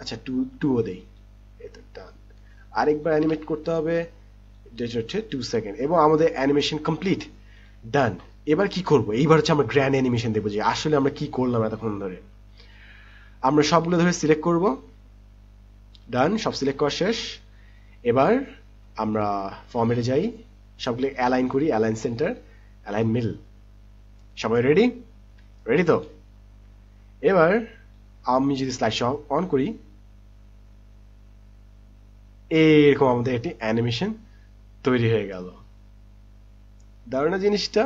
আচ্ছা টু টুও দেই এটা ডান আরেকবার অ্যানিমেট করতে হবে যেটা হচ্ছে টু সেকেন্ড এবং আমাদের অ্যানিমেশন কমপ্লিট ডান এবার কি করব এইবার হচ্ছে আমরা গ্র্যান্ড অ্যানিমেশন দেবো যে আসলে আমরা কি করলাম এতক্ষণ ধরে আমরা সবগুলো ধরে সিলেক্ট করব ডান সব সিলেক্ট করা শেষ এবার আমরা ফর্মেটে যাই সবগুলো অ্যালাইন করি অ্যালাইন সেন্টার অ্যালাইন মিল সবাই রেডি রেডি তো এবার আমি যদি স্লাইড অন করি এরকম আমাদের একটি অ্যানিমেশন তৈরি হয়ে গেল ধারণা জিনিসটা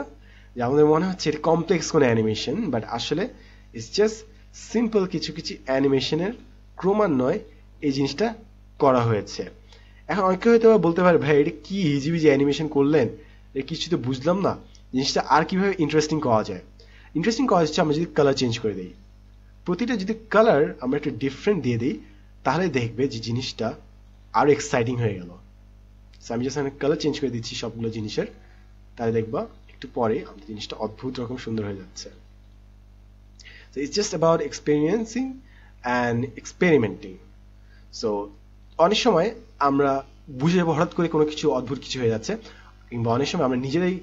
যে আমাদের মনে হচ্ছে এটা কমপ্লেক্স কোনো অ্যানিমেশন বাট আসলে ইটস জাস্ট সিম্পল কিছু কিছু অ্যানিমেশনের ক্রমান্বয়ে এই জিনিসটা করা হয়েছে এখন অনেকে হয়তো বলতে পারে ভাই এটা কি হিজি বিজি অ্যানিমেশন করলেন কিছু তো বুঝলাম না জিনিসটা আর কিভাবে ইন্টারেস্টিং করা যায় ইন্টারেস্টিং করা হচ্ছে আমরা যদি কালার চেঞ্জ করে দিই প্রতিটা যদি কালার আমরা একটু ডিফারেন্ট দিয়ে দিই তাহলে দেখবে যে জিনিসটা আরো এক্সাইটিং হয়ে গেল আমি যখন কালার চেঞ্জ করে দিচ্ছি সবগুলো জিনিসের তাহলে দেখবা একটু পরে জিনিসটা অদ্ভুত রকম সুন্দর হয়ে যাচ্ছে So it's just about experiencing and experimenting. So অনেক সময় আমরা বুঝে যাবো হঠাৎ করে কোনো কিছু অদ্ভুত কিছু হয়ে যাচ্ছে কিংবা অনেক সময় আমরা নিজেরাই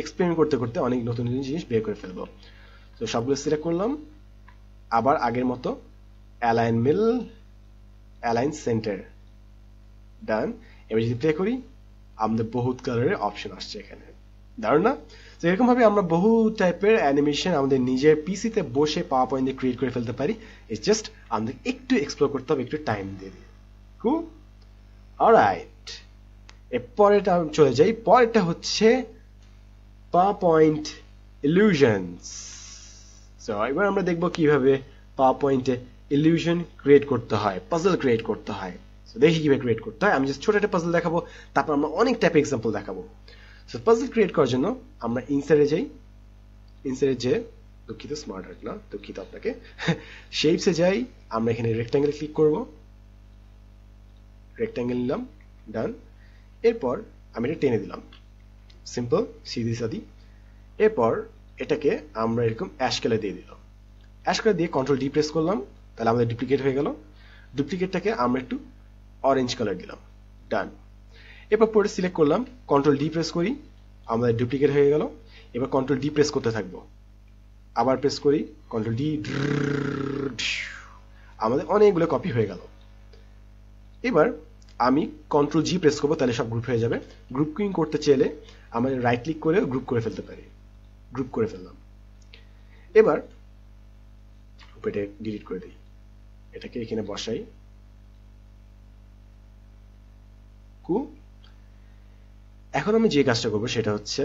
এক্সপেরিমেন্ট করতে করতে অনেক নতুন নতুন জিনিস বের করে ফেলবো তো সবগুলো সিলেক্ট করলাম আবার আগের মতো align mid align center done এবার যদি প্লে করি আমাদের বহুত কালারের অপশন আসছে এখানে দারুণ না তো এরকম ভাবে আমরা বহু টাইপের অ্যানিমেশন আমাদের নিজের পিসিতে বসে পাওয়ার পয়েন্ট ক্রিয়েট করে ফেলতে পারি ইটস জাস্ট আমাদের একটু এক্সপ্লোর করতে হবে একটু টাইম দিয়ে দিয়ে কু অলরাইট এরপরেটা চলে যাই পরেরটা হচ্ছে পাওয়ার পয়েন্ট ইলিউশনস সো এবার আমরা দেখব কিভাবে পাওয়ার পয়েন্টে ইলিউশন ক্রিয়েট করতে হয় পাজল ক্রিয়েট করতে হয় দেখি কিভাবে ক্রিয়েট করতে হয় আমি ছোট একটা পাজল দেখাবো তারপর আমরা অনেক টাইপের এক্সাম্পল দেখাবো সো পাজল ক্রিয়েট করার জন্য আমরা ইনসারে যাই ইনসারে যে দুঃখিত স্মার্ট হার্ট না দুঃখিত আপনাকে শেপসে যাই আমরা এখানে রেক্ট্যাঙ্গেল ক্লিক করব রেক্ট্যাঙ্গেল নিলাম ডান এরপর আমি এটা টেনে দিলাম সিম্পল সিদি সাদি এরপর এটাকে আমরা এরকম অ্যাশ কালে দিয়ে দিলাম অ্যাশ কালে দিয়ে কন্ট্রোল ডিপ্রেস করলাম তাহলে আমাদের ডুপ্লিকেট হয়ে গেল ডুপ্লিকেটটাকে আমরা একটু অরেঞ্জ কালার দিলাম ডান এবার পরে সিলেক্ট করলাম কন্ট্রোল ডি প্রেস করি আমাদের ডুপ্লিকেট হয়ে গেল এবার কন্ট্রোল ডি প্রেস করতে থাকবো আবার প্রেস করি কন্ট্রোল ডি আমাদের অনেকগুলো কপি হয়ে গেল এবার আমি কন্ট্রোল জি প্রেস করবো তাহলে সব গ্রুপ হয়ে যাবে গ্রুপ গ্রুপিং করতে চাইলে আমাদের রাইট ক্লিক করে গ্রুপ করে ফেলতে পারি গ্রুপ করে ফেললাম এবার এটা ডিলিট করে দিই এটাকে এখানে বসাই এখন আমি যে কাজটা করবো সেটা হচ্ছে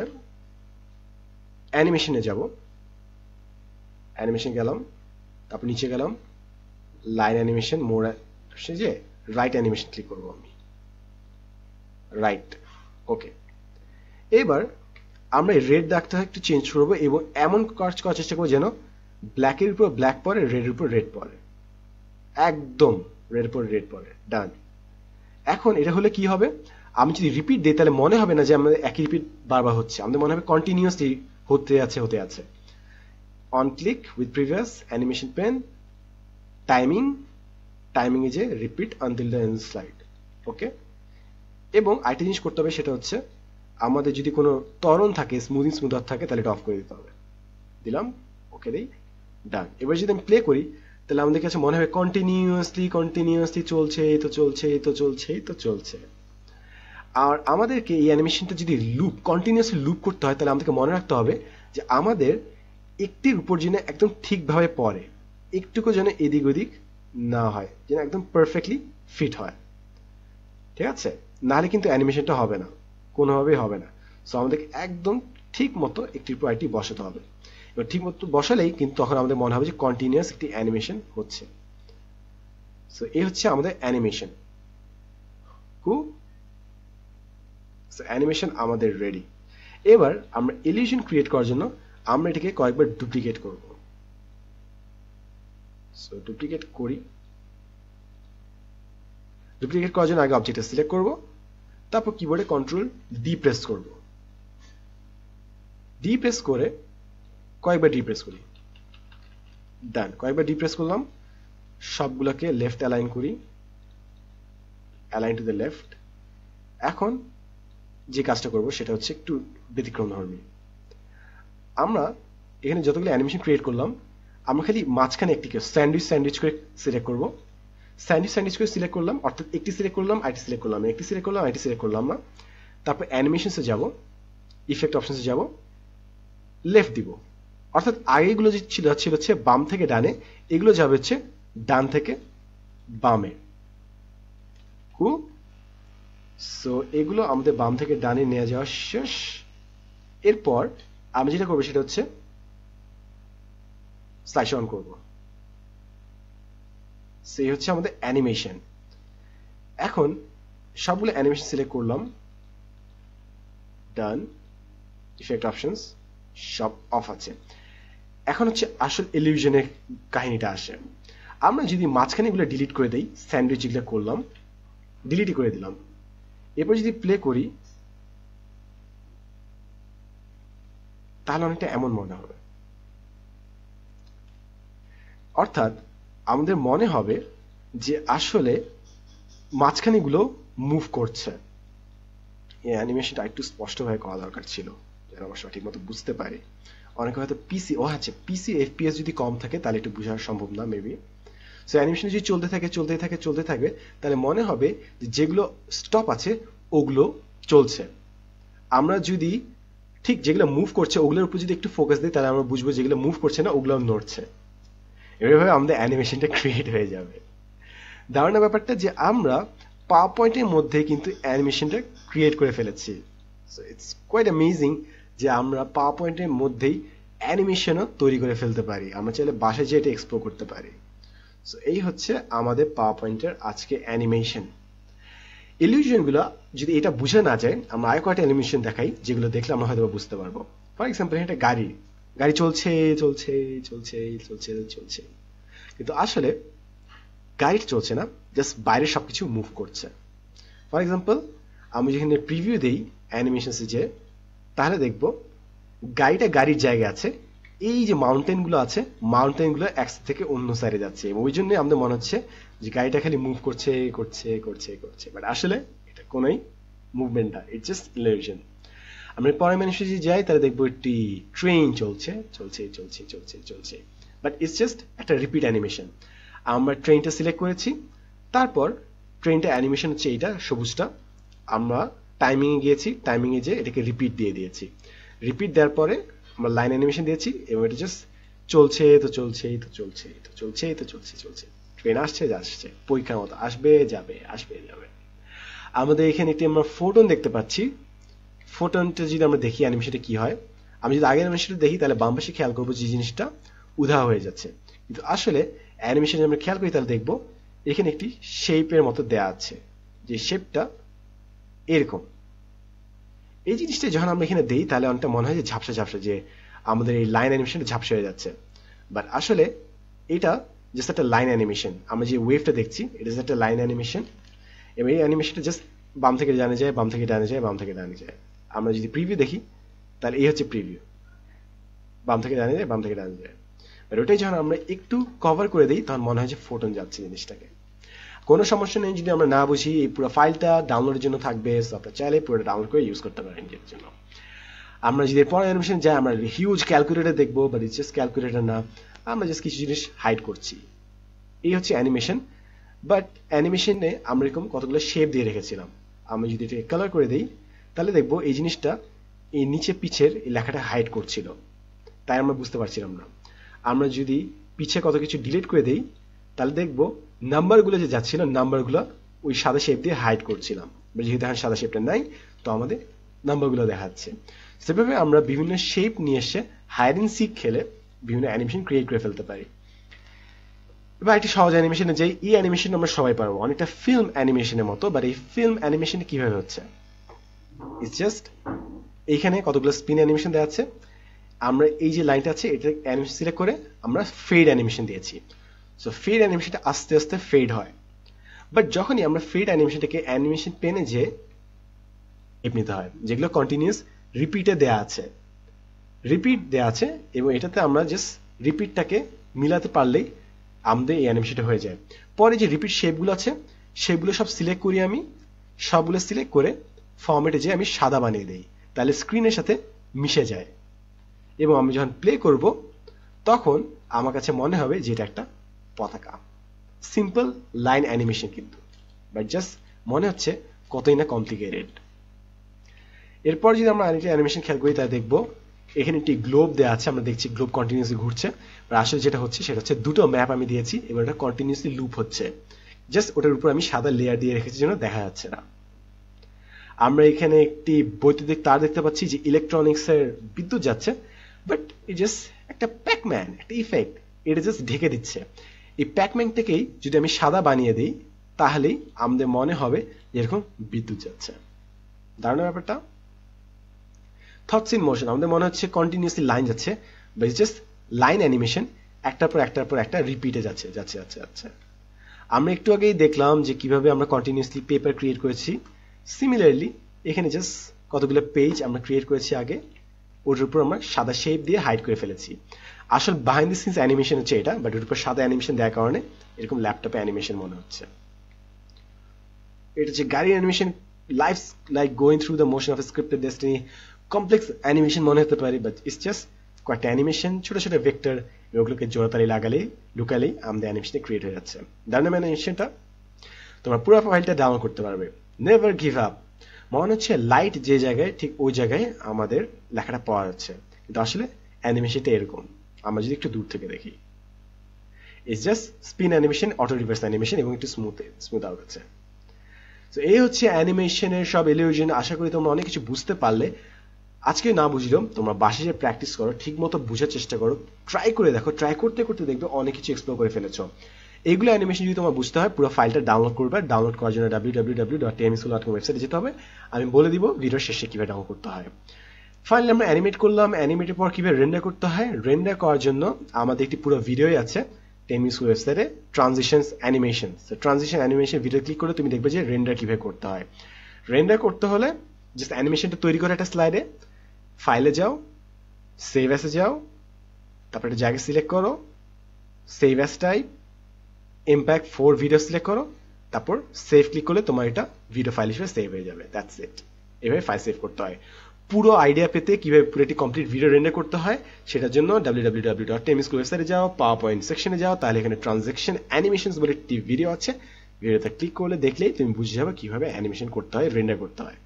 অ্যানিমেশনে যাব অ্যানিমেশন গেলাম তারপর নিচে গেলাম লাইন অ্যানিমেশন মোড় সে যে রাইট অ্যানিমেশন ক্লিক করবো আমি রাইট ওকে এবার আমরা রেড দাগটা একটু চেঞ্জ করবো এবং এমন কাজ করার চেষ্টা করবো যেন ব্ল্যাকের উপর ব্ল্যাক পরে রেডের উপর রেড পরে একদম রেড উপর রেড পরে ডান এখন এটা হলে কি হবে আমি যদি রিপিট দিই তাহলে মনে হবে না যে আমাদের একই রিপিট বারবার হচ্ছে আমাদের মনে হবে কন্টিনিউয়াসলি হতে আছে হতে আছে on click with previous animation pane timing timing এ যে repeat until the end slide okay এবং আরেকটা জিনিস করতে হবে সেটা হচ্ছে আমাদের যদি কোনো তরণ থাকে স্মুদিং স্মুদার থাকে তাহলে এটা অফ করে দিতে হবে দিলাম ওকে দিই ডান এবার যদি আমি প্লে করি তাহলে আমাদের কাছে মনে হবে কন্টিনিউয়াসলি কন্টিনিউয়াসলি চলছে এই তো চলছে এই তো চলছে এই তো চলছে আর আমাদেরকে এই অ্যানিমেশনটা যদি লুপ কন্টিনিউসলি লুপ করতে হয় তাহলে আমাদেরকে মনে রাখতে হবে যে আমাদের একটির উপর যেন একদম ঠিকভাবে পড়ে একটুকু যেন এদিক ওদিক না হয় যেন একদম পারফেক্টলি ফিট হয় ঠিক আছে নাহলে কিন্তু অ্যানিমেশনটা হবে না কোনোভাবেই হবে না সো আমাদেরকে একদম ঠিক মতো একটির পর একটি বসাতে হবে এবার ঠিক মতো বসালেই কিন্তু তখন আমাদের মনে হবে যে কন্টিনিউয়াস একটি অ্যানিমেশন হচ্ছে সো এই হচ্ছে আমাদের অ্যানিমেশন খুব সো অ্যানিমেশন আমাদের রেডি এবার আমরা ইলিউশন ক্রিয়েট করার জন্য আমরা এটাকে কয়েকবার ডুপ্লিকেট করব সো ডুপ্লিকেট করি ডুপ্লিকেট করার জন্য আগে অবজেক্টটা সিলেক্ট করব তারপর কিবোর্ডে কন্ট্রোল ডি প্রেস করব ডি প্রেস করে কয়েকবার ডি প্রেস করি ডান কয়েকবার ডি প্রেস করলাম সবগুলোকে লেফট অ্যালাইন করি অ্যালাইন টু দ্য লেফট এখন যে কাজটা করব সেটা হচ্ছে একটু ব্যতিক্রম ধর্মী আমরা এখানে যতগুলো অ্যানিমেশন ক্রিয়েট করলাম আমরা খালি মাঝখানে একটিকে স্যান্ডউইচ স্যান্ডউইচ করে সিলেক্ট করব স্যান্ডউইচ স্যান্ডউইচ করে সিলেক্ট করলাম অর্থাৎ একটি সিলেক্ট করলাম আইটি সিলেক্ট করলাম একটি সিলেক্ট করলাম আইটি সিলেক্ট করলাম না তারপর অ্যানিমেশনসে যাব ইফেক্ট অপশনসে যাব লেফট দিব অর্থাৎ আগেগুলো যে ছিল ছিল হচ্ছে বাম থেকে ডানে এগুলো যাবে হচ্ছে ডান থেকে বামে কুল সো এগুলো আমাদের বাম থেকে ডানে নিয়ে যাওয়া শেষ এরপর আমি যেটা করবো সেটা হচ্ছে স্লাইস অন করব সেই হচ্ছে আমাদের অ্যানিমেশন এখন সবগুলো অ্যানিমেশন সিলেক্ট করলাম ডান ইফেক্ট অপশনস সব অফ আছে এখন হচ্ছে আসল এলিভিশনের কাহিনীটা আসে আমরা যদি মাঝখানে এগুলো ডিলিট করে দিই স্যান্ডউইচ এগুলো করলাম ডিলিটই করে দিলাম এরপর যদি প্লে করি তাহলে অনেকটা এমন মনে হবে অর্থাৎ আমাদের মনে হবে যে আসলে মাঝখানেগুলো মুভ করছে এই অ্যানিমেশনটা একটু স্পষ্টভাবে করা দরকার ছিল যেন আমার সঠিক মতো বুঝতে পারে অনেকে হয়তো পিসি ও আচ্ছা পিসি এফপিএস যদি কম থাকে তাহলে একটু বোঝা সম্ভব না মেবি সো অ্যানিমেশন যদি চলতে থাকে চলতে থাকে চলতে থাকবে তাহলে মনে হবে যেগুলো স্টপ আছে ওগুলো চলছে আমরা যদি ঠিক যেগুলো মুভ করছে ওগুলোর উপর যদি একটু ফোকাস দিই তাহলে আমরা বুঝবো যেগুলো মুভ করছে না ওগুলো নড়ছে এভাবে আমাদের অ্যানিমেশনটা ক্রিয়েট হয়ে যাবে দারুণ ব্যাপারটা যে আমরা পাওয়ার পয়েন্টের মধ্যে কিন্তু অ্যানিমেশনটা ক্রিয়েট করে ফেলেছি সো ইটস কোয়াইট অ্যামেজিং যে আমরা পাওয়ার পয়েন্টের মধ্যেই অ্যানিমেশনও তৈরি করে ফেলতে পারি আমরা চাইলে বাসায় যেয়ে এটা এক্সপ্লোর করতে পারি সো এই হচ্ছে আমাদের পাওয়ার পয়েন্টের আজকে অ্যানিমেশন ইলিউশনগুলো যদি এটা বুঝে না যায় আমরা আয় কয়টা অ্যানিমেশন দেখাই যেগুলো দেখলে আমরা হয়তো বুঝতে পারবো ফর এক্সাম্পল এটা গাড়ি গাড়ি চলছে চলছে চলছে চলছে চলছে কিন্তু আসলে গাড়ি চলছে না জাস্ট বাইরে সবকিছু মুভ করছে ফর এক্সাম্পল আমি যেখানে প্রিভিউ দেই অ্যানিমেশন যে তাহলে দেখব গাড়িটা গাড়ির জায়গায় আছে এই যে মাউন্টেনগুলো আছে মাউন্টেনগুলো এক থেকে অন্য সাইডে যাচ্ছে এবং ওই জন্য আমাদের মনে হচ্ছে যে গাড়িটা খালি মুভ করছে করছে করছে করছে বাট আসলে এটা কোনোই ইটস জাস্ট ইলিউশন আমরা যদি যাই তাহলে দেখবো একটি ট্রেন চলছে চলছে চলছে চলছে চলছে বাট ইটস জাস্ট একটা রিপিট অ্যানিমেশন আমরা ট্রেনটা সিলেক্ট করেছি তারপর ট্রেনটা অ্যানিমেশন হচ্ছে এইটা সবুজটা আমরা টাইমিংয়ে গিয়েছি টাইমিংয়ে যে এটাকে রিপিট দিয়ে দিয়েছি রিপিট দেওয়ার পরে আমরা লাইন অ্যানিমেশন দিয়েছি এবং এটা জাস্ট চলছে তো চলছে তো চলছে তো চলছে তো চলছে চলছে ট্রেন আসছে যাচ্ছে পরীক্ষার মতো আসবে যাবে আসবে যাবে আমাদের এখানে একটি আমরা ফোটন দেখতে পাচ্ছি ফোটনটা যদি আমরা দেখি অ্যানিমেশনটা কি হয় আমি যদি আগের অ্যানিমেশনটা দেখি তাহলে বাম খেয়াল করবো যে জিনিসটা উধা হয়ে যাচ্ছে কিন্তু আসলে অ্যানিমেশন আমরা খেয়াল করি তাহলে দেখবো এখানে একটি শেপের মতো দেয়া আছে যে শেপটা এরকম এই জিনিসটা যখন আমরা এখানে দিই তাহলে অনেকটা মনে হয় যে ঝাপসা ঝাপসা যে আমাদের এই লাইন অ্যানিমেশনটা ঝাপসা হয়ে যাচ্ছে বাট আসলে এটা জাস্ট একটা লাইন অ্যানিমেশন আমরা যে ওয়েভটা দেখছি এটা জাস্ট একটা লাইন অ্যানিমেশন এবং এই অ্যানিমেশনটা জাস্ট বাম থেকে ডানে যায় বাম থেকে ডানে যায় বাম থেকে ডানে যায় আমরা যদি প্রিভিউ দেখি তাহলে এই হচ্ছে প্রিভিউ বাম থেকে ডানে যায় বাম থেকে ডানে যায় ওটাই যখন আমরা একটু কভার করে দিই তখন মনে হয় যে ফোটন যাচ্ছে জিনিসটাকে কোনো সমস্যা নেই যদি আমরা না বুঝি এই পুরো ফাইলটা ডাউনলোডের জন্য থাকবে সো আপনারা চাইলে পুরোটা ডাউনলোড করে ইউজ করতে পারেন নিজের জন্য আমরা যদি পরে অ্যানিমেশন যাই আমরা হিউজ ক্যালকুলেটার দেখবো বাট ইটস জাস্ট ক্যালকুলেটার না আমরা জাস্ট কিছু জিনিস হাইড করছি এই হচ্ছে অ্যানিমেশন বাট অ্যানিমেশনে আমরা এরকম কতগুলো শেপ দিয়ে রেখেছিলাম আমি যদি এটাকে কালার করে দিই তাহলে দেখবো এই জিনিসটা এই নিচে পিছের এই লেখাটা হাইড করছিল তাই আমরা বুঝতে পারছিলাম না আমরা যদি পিছে কত কিছু ডিলিট করে দিই তাহলে দেখবো নাম্বারগুলো যে যাচ্ছিল নাম্বারগুলো ওই সাদা শেপ দিয়ে হাইড করছিলাম যেহেতু এখন সাদা শেপটা নাই তো আমাদের নাম্বারগুলো দেখাচ্ছে সেভাবে আমরা বিভিন্ন শেপ নিয়ে এসে হাইড অ্যান্ড সিক খেলে বিভিন্ন অ্যানিমেশন ক্রিয়েট করে ফেলতে পারি এবার একটি সহজ অ্যানিমেশনে যে ই অ্যানিমেশন আমরা সবাই পারবো অনেকটা ফিল্ম অ্যানিমেশনের মতো বাট এই ফিল্ম অ্যানিমেশন কিভাবে হচ্ছে ইটস জাস্ট এইখানে কতগুলো স্পিন অ্যানিমেশন দেওয়া আছে আমরা এই যে লাইনটা আছে এটা অ্যানিমেশন সিলেক্ট করে আমরা ফেড অ্যানিমেশন দিয়েছি সো ফিড অ্যানিমেশনটা আস্তে আস্তে ফেড হয় বাট যখনই আমরা ফিড অ্যানিমেশনটাকে অ্যানিমেশন পেনে যে এমনিতে হয় যেগুলো কন্টিনিউস রিপিটে দেয়া আছে রিপিট দেয়া আছে এবং এটাতে আমরা জাস্ট রিপিটটাকে মিলাতে পারলেই আমাদের এই অ্যানিমেশনটা হয়ে যায় পরে যে রিপিট শেপগুলো আছে সেগুলো সব সিলেক্ট করি আমি সবগুলো সিলেক্ট করে ফর্মেটে যে আমি সাদা বানিয়ে দিই তাহলে স্ক্রিনের সাথে মিশে যায় এবং আমি যখন প্লে করব তখন আমার কাছে মনে হবে যে এটা একটা পতাকা সিম্পল লাইন অ্যানিমেশন কিন্তু বাট জাস্ট মনে হচ্ছে কতই না কমপ্লিকেটেড এরপর যদি আমরা আরেকটি অ্যানিমেশন খেয়াল করি তাই দেখবো এখানে একটি গ্লোব দেওয়া আছে আমরা দেখছি গ্লোব কন্টিনিউসলি ঘুরছে আসলে যেটা হচ্ছে সেটা হচ্ছে দুটো ম্যাপ আমি দিয়েছি এবার ওটা কন্টিনিউসলি লুপ হচ্ছে জাস্ট ওটার উপর আমি সাদা লেয়ার দিয়ে রেখেছি যেন দেখা যাচ্ছে না আমরা এখানে একটি বৈদ্যুতিক তার দেখতে পাচ্ছি যে ইলেকট্রনিক্সের বিদ্যুৎ যাচ্ছে বাট ইট জাস্ট একটা প্যাকম্যান একটা ইফেক্ট এটা জাস্ট ঢেকে দিচ্ছে এই থেকেই যদি আমি সাদা বানিয়ে দিই তাহলেই আমাদের মনে হবে এরকম বিদ্যুৎ যাচ্ছে দারুণ ব্যাপারটা থটস ইন মোশন আমাদের মনে হচ্ছে কন্টিনিউসলি লাইন যাচ্ছে জাস্ট লাইন অ্যানিমেশন একটার পর একটার পর একটা রিপিটে যাচ্ছে যাচ্ছে যাচ্ছে যাচ্ছে আমরা একটু আগেই দেখলাম যে কিভাবে আমরা কন্টিনিউসলি পেপার ক্রিয়েট করেছি সিমিলারলি এখানে জাস্ট কতগুলো পেজ আমরা ক্রিয়েট করেছি আগে ওটার উপর আমরা সাদা শেপ দিয়ে হাইড করে ফেলেছি আসল বাহাইন দি সিনস অ্যানিমেশন হচ্ছে এটা বাট ওটার উপর সাদা অ্যানিমেশন দেওয়ার কারণে এরকম ল্যাপটপে অ্যানিমেশন মনে হচ্ছে এটা হচ্ছে গাড়ির animation life like going through the motion of scripted destiny complex animation মনে হতে পারে বাট ইটস জাস্ট কয়েকটা অ্যানিমেশন ছোট ছোট ভেক্টর ওগুলোকে জোড়াতালি লাগালে লুকালেই আমাদের অ্যানিমেশনে ক্রিয়েট হয়ে যাচ্ছে দারুণ অ্যানিমেশনটা তোমরা পুরো ফাইলটা ডাউনলোড করতে পারবে নেভার গিভ আপ মনে হচ্ছে লাইট যে জায়গায় ঠিক ওই জায়গায় আমাদের লেখাটা পাওয়া যাচ্ছে কিন্তু আসলে অ্যানিমেশনটা এরকম আমরা যদি একটু দূর থেকে দেখি it's just spin animation auto reverse animation এবং একটু স্মুথ স্মুথ আউট হচ্ছে তো এই হচ্ছে অ্যানিমেশনের সব এলিউজন আশা করি তোমরা অনেক কিছু বুঝতে পারলে আজকে না বুঝলাম তোমরা বাসে যে প্র্যাকটিস করো ঠিক মতো বোঝার চেষ্টা করো ট্রাই করে দেখো ট্রাই করতে করতে দেখবে অনেক কিছু এক্সপ্লোর করে ফেলেছো এইগুলো অ্যানিমেশন যদি তোমার বুঝতে হয় পুরো ফাইলটা ডাউনলোড করবে ডাউনলোড করার জন্য W W W dot M school dot com ওয়েবসাইটে যেতে হবে আমি বলে দিব ভিডিওর শেষে কীভাবে ডাউনলোড করতে হয় ফাইনালি আমরা অ্যানিমেট করলাম অ্যানিমেটের পর কীভাবে রেন্ডার করতে হয় রেন্ডার করার জন্য আমাদের একটি পুরো ভিডিওই আছে টেমিস ওয়েবসাইটে transitions animation transition animation video click করে তুমি দেখবে যে রেন্ডার কীভাবে করতে হয় রেন্ডার করতে হলে জাস্ট অ্যানিমেশনটা তৈরি করে একটা স্লাইডে ফাইলে যাও সেভ অ্যাসে যাও তারপরে একটা জায়গা সিলেক্ট করো save as type MPEG four video select করো তারপর সেভ ক্লিক করলে তোমার এটা ভিডিও ফাইল হিসেবে সেভ হয়ে যাবে দ্যাটস ইট এভাবে ফাইল সেভ করতে হয় পুরো আইডিয়া পেতে কিভাবে পুরো একটি কমপ্লিট ভিডিও রেন্ডার করতে হয় সেটার জন্য ডাব্লিউডাব্লিউডাব্লিউ ডট ওয়েবসাইটে যাও পাওয়ার পয়েন্ট সেকশনে যাও তাহলে এখানে ট্রানজেকশন অ্যানিমেশন বলে একটি ভিডিও আছে ভিডিওতে ক্লিক করলে দেখলেই তুমি বুঝে যাবে কিভাবে অ্যানিমেশন করতে হয় রেন্ডার করতে হয়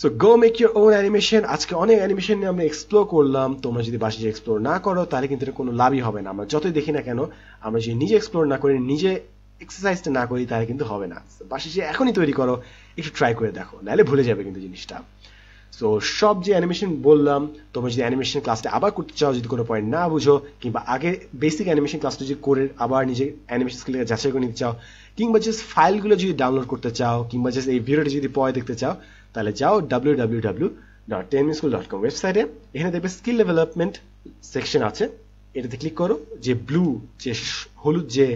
so go make your own animation আজকে অনেক অ্যানিমেশন নিয়ে আমরা এক্সপ্লোর করলাম তোমরা যদি বাসায় এক্সপ্লোর না করো তাহলে কিন্তু এটা কোনো লাভই হবে না আমরা যতই দেখি না কেন আমরা যদি নিজে এক্সপ্লোর না করি নিজে এক্সারসাইজটা না করি তাহলে কিন্তু হবে না বাসে যে এখনই তৈরি করো একটু ট্রাই করে দেখো নাহলে ভুলে যাবে কিন্তু জিনিসটা সো সব যে অ্যানিমেশন বললাম তোমরা যদি অ্যানিমেশন ক্লাসটা আবার করতে চাও যদি কোনো পয়েন্ট না বুঝো কিংবা আগে বেসিক অ্যানিমেশন ক্লাসটা যদি করে আবার নিজে অ্যানিমেশন স্কিল যাচাই করে নিতে চাও কিংবা জাস্ট ফাইলগুলো যদি ডাউনলোড করতে চাও কিংবা জাস্ট এই ভিডিওটা যদি পয় দেখতে চাও তাহলে যাও W W W dot Ten School dot com ওয়েবসাইটে এখানে দেখবে স্কিল ডেভেলপমেন্ট সেকশন আছে এটাতে ক্লিক করো যে ব্লু যে হলুদ যে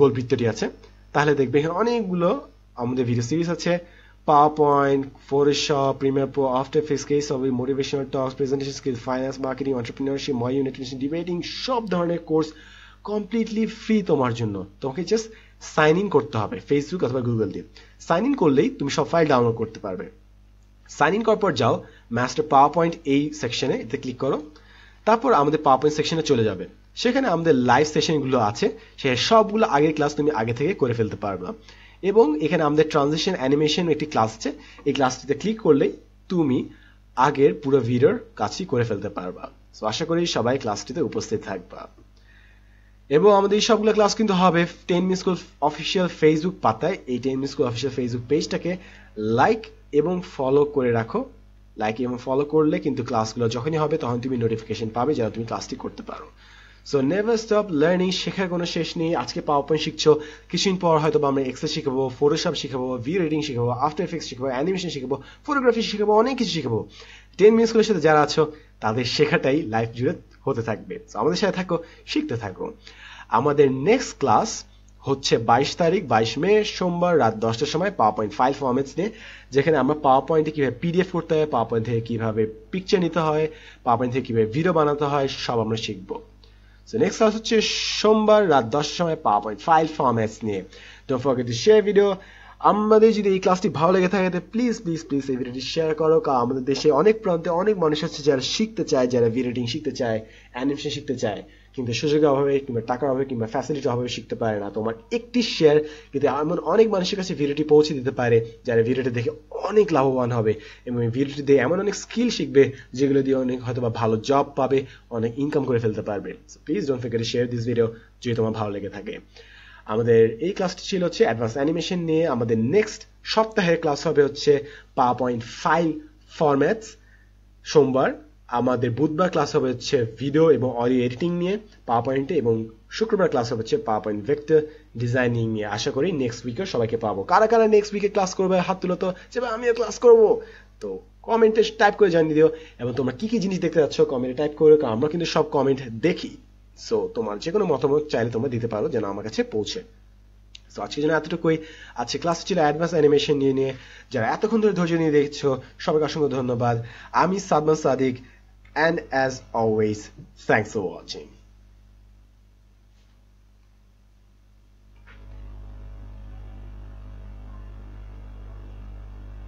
গোলবৃত্তটি আছে তাহলে দেখবে এখানে অনেকগুলো আমাদের ভিডিও সিরিজ আছে PowerPoint Photoshop Premiere Pro After Effects case of motivational talks presentation skill finance marketing entrepreneurship my unit debating সব ধরনের কোর্স কমপ্লিটলি ফ্রি তোমার জন্য তোমাকে জাস্ট সাইন ইন করতে হবে ফেসবুক অথবা গুগল দিয়ে সাইন ইন করলেই তুমি সব ফাইল ডাউনলোড করতে পারবে সাইন ইন করার পর যাও মাস্টার পাওয়ার পয়েন্ট এই সেকশনে এতে ক্লিক করো তারপর আমাদের পাওয়ার পয়েন্ট সেকশনে চলে যাবে সেখানে আমাদের লাইভ সেশনগুলো আছে সে সবগুলো আগের ক্লাস তুমি আগে থেকে করে ফেলতে পারবে এবং এখানে আমাদের ট্রানজেকশন অ্যানিমেশন একটি ক্লাস আছে এই ক্লাসটিতে ক্লিক করলেই তুমি আগের পুরো ভিডিওর কাজটি করে ফেলতে পারবা সো আশা করি সবাই ক্লাসটিতে উপস্থিত থাকবা এবং আমাদের এই সবগুলো ক্লাস কিন্তু হবে Ten Minute School official Facebook পাতায় এই Ten Minute School official Facebook পেজটাকে লাইক এবং ফলো করে রাখো লাইক এবং ফলো করলে কিন্তু ক্লাসগুলো যখনই হবে তখন তুমি নোটিফিকেশন পাবে যেন তুমি ক্লাসটি করতে পারো সো নেভার স্টপ লার্নিং শেখার কোনো শেষ নেই আজকে পাওয়ার পয়েন্ট শিখছো কিছুদিন পর হয়তো বা আমরা এক্সেল শিখাবো ফটোশপ শিখাবো ভি রেডিং শিখাবো আফটার এফেক্টস শিখাবো অ্যানিমেশন শিখাবো ফটোগ্রাফি শিখাবো অনেক কিছু শিখাবো টেন মিনিটস মিনিটসগুলোর সাথে যারা আছো তাদের শেখাটাই লাইফ জুড়ে হতে থাকবে আমাদের সাথে থাকো শিখতে থাকো আমাদের নেক্সট ক্লাস হচ্ছে বাইশ তারিখ বাইশ মে সোমবার রাত দশটার সময় পাওয়ার পয়েন্ট ফাইল ফর্মেটস নিয়ে যেখানে আমরা পাওয়ার পয়েন্টে কীভাবে পিডিএফ করতে হয় পাওয়ার পয়েন্ট থেকে কীভাবে পিকচার নিতে হয় পাওয়ার পয়েন্ট থেকে কীভাবে ভিডিও বানাতে হয় সব আমরা শিখব সো নেক্সট ক্লাস হচ্ছে সোমবার রাত দশটার সময় পাওয়ার পয়েন্ট ফাইল ফর্মেটস নিয়ে don't forget to share video আমাদের যদি এই ক্লাসটি ভালো লেগে থাকে প্লিজ প্লিজ প্লিজ এই ভিডিওটি শেয়ার করো কারণ আমাদের দেশে অনেক প্রান্তে অনেক মানুষ আছে যারা শিখতে চায় যারা ভিডিওটিং শিখতে চায় অ্যানিমেশন শিখতে চায় কিন্তু সুযোগের অভাবে কিংবা টাকার অভাবে কিংবা ফ্যাসিলিটি অভাবে শিখতে পারে না তোমার একটি শেয়ার কিন্তু এমন অনেক মানুষের কাছে ভিডিওটি পৌঁছে দিতে পারে যারা ভিডিওটি দেখে অনেক লাভবান হবে এবং ভিডিওটি দিয়ে এমন অনেক স্কিল শিখবে যেগুলো দিয়ে অনেক হয়তো বা ভালো জব পাবে অনেক ইনকাম করে ফেলতে পারবে please don't forget share this video যদি তোমার ভালো লেগে থাকে আমাদের এই ক্লাসটি ছিল হচ্ছে অ্যাডভান্স অ্যানিমেশন নিয়ে আমাদের নেক্সট সপ্তাহের ক্লাস হবে হচ্ছে পাওয়ার পয়েন্ট ফাইল ফরম্যাটস সোমবার আমাদের বুধবার ক্লাস হবে হচ্ছে ভিডিও এবং অডিও এডিটিং নিয়ে পাওয়ার পয়েন্টে এবং শুক্রবার ক্লাস হবে হচ্ছে পাওয়ার পয়েন্ট ভেক্টর ডিজাইনিং নিয়ে আশা করি নেক্সট উইকে সবাইকে পাবো কারা কারা নেক্সট উইকে ক্লাস করবে হাত তুলো তো যে আমিও ক্লাস করবো তো কমেন্টে টাইপ করে জানিয়ে দিও এবং তোমরা কি কি জিনিস দেখতে যাচ্ছ কমেন্টে টাইপ করে আমরা কিন্তু সব কমেন্ট দেখি সো তোমার যে কোনো মতামত চাইলে তোমরা দিতে পারো যেন আমার কাছে পৌঁছে সো আজকে যেন এতটুকুই আজকে ক্লাস ছিল অ্যাডভান্স অ্যানিমেশন নিয়ে নিয়ে যারা এতক্ষণ ধরে ধৈর্য নিয়ে দেখছো সবাইকে অসংখ্য ধন্যবাদ আমি Sadman Sadiq and as always thanks for watching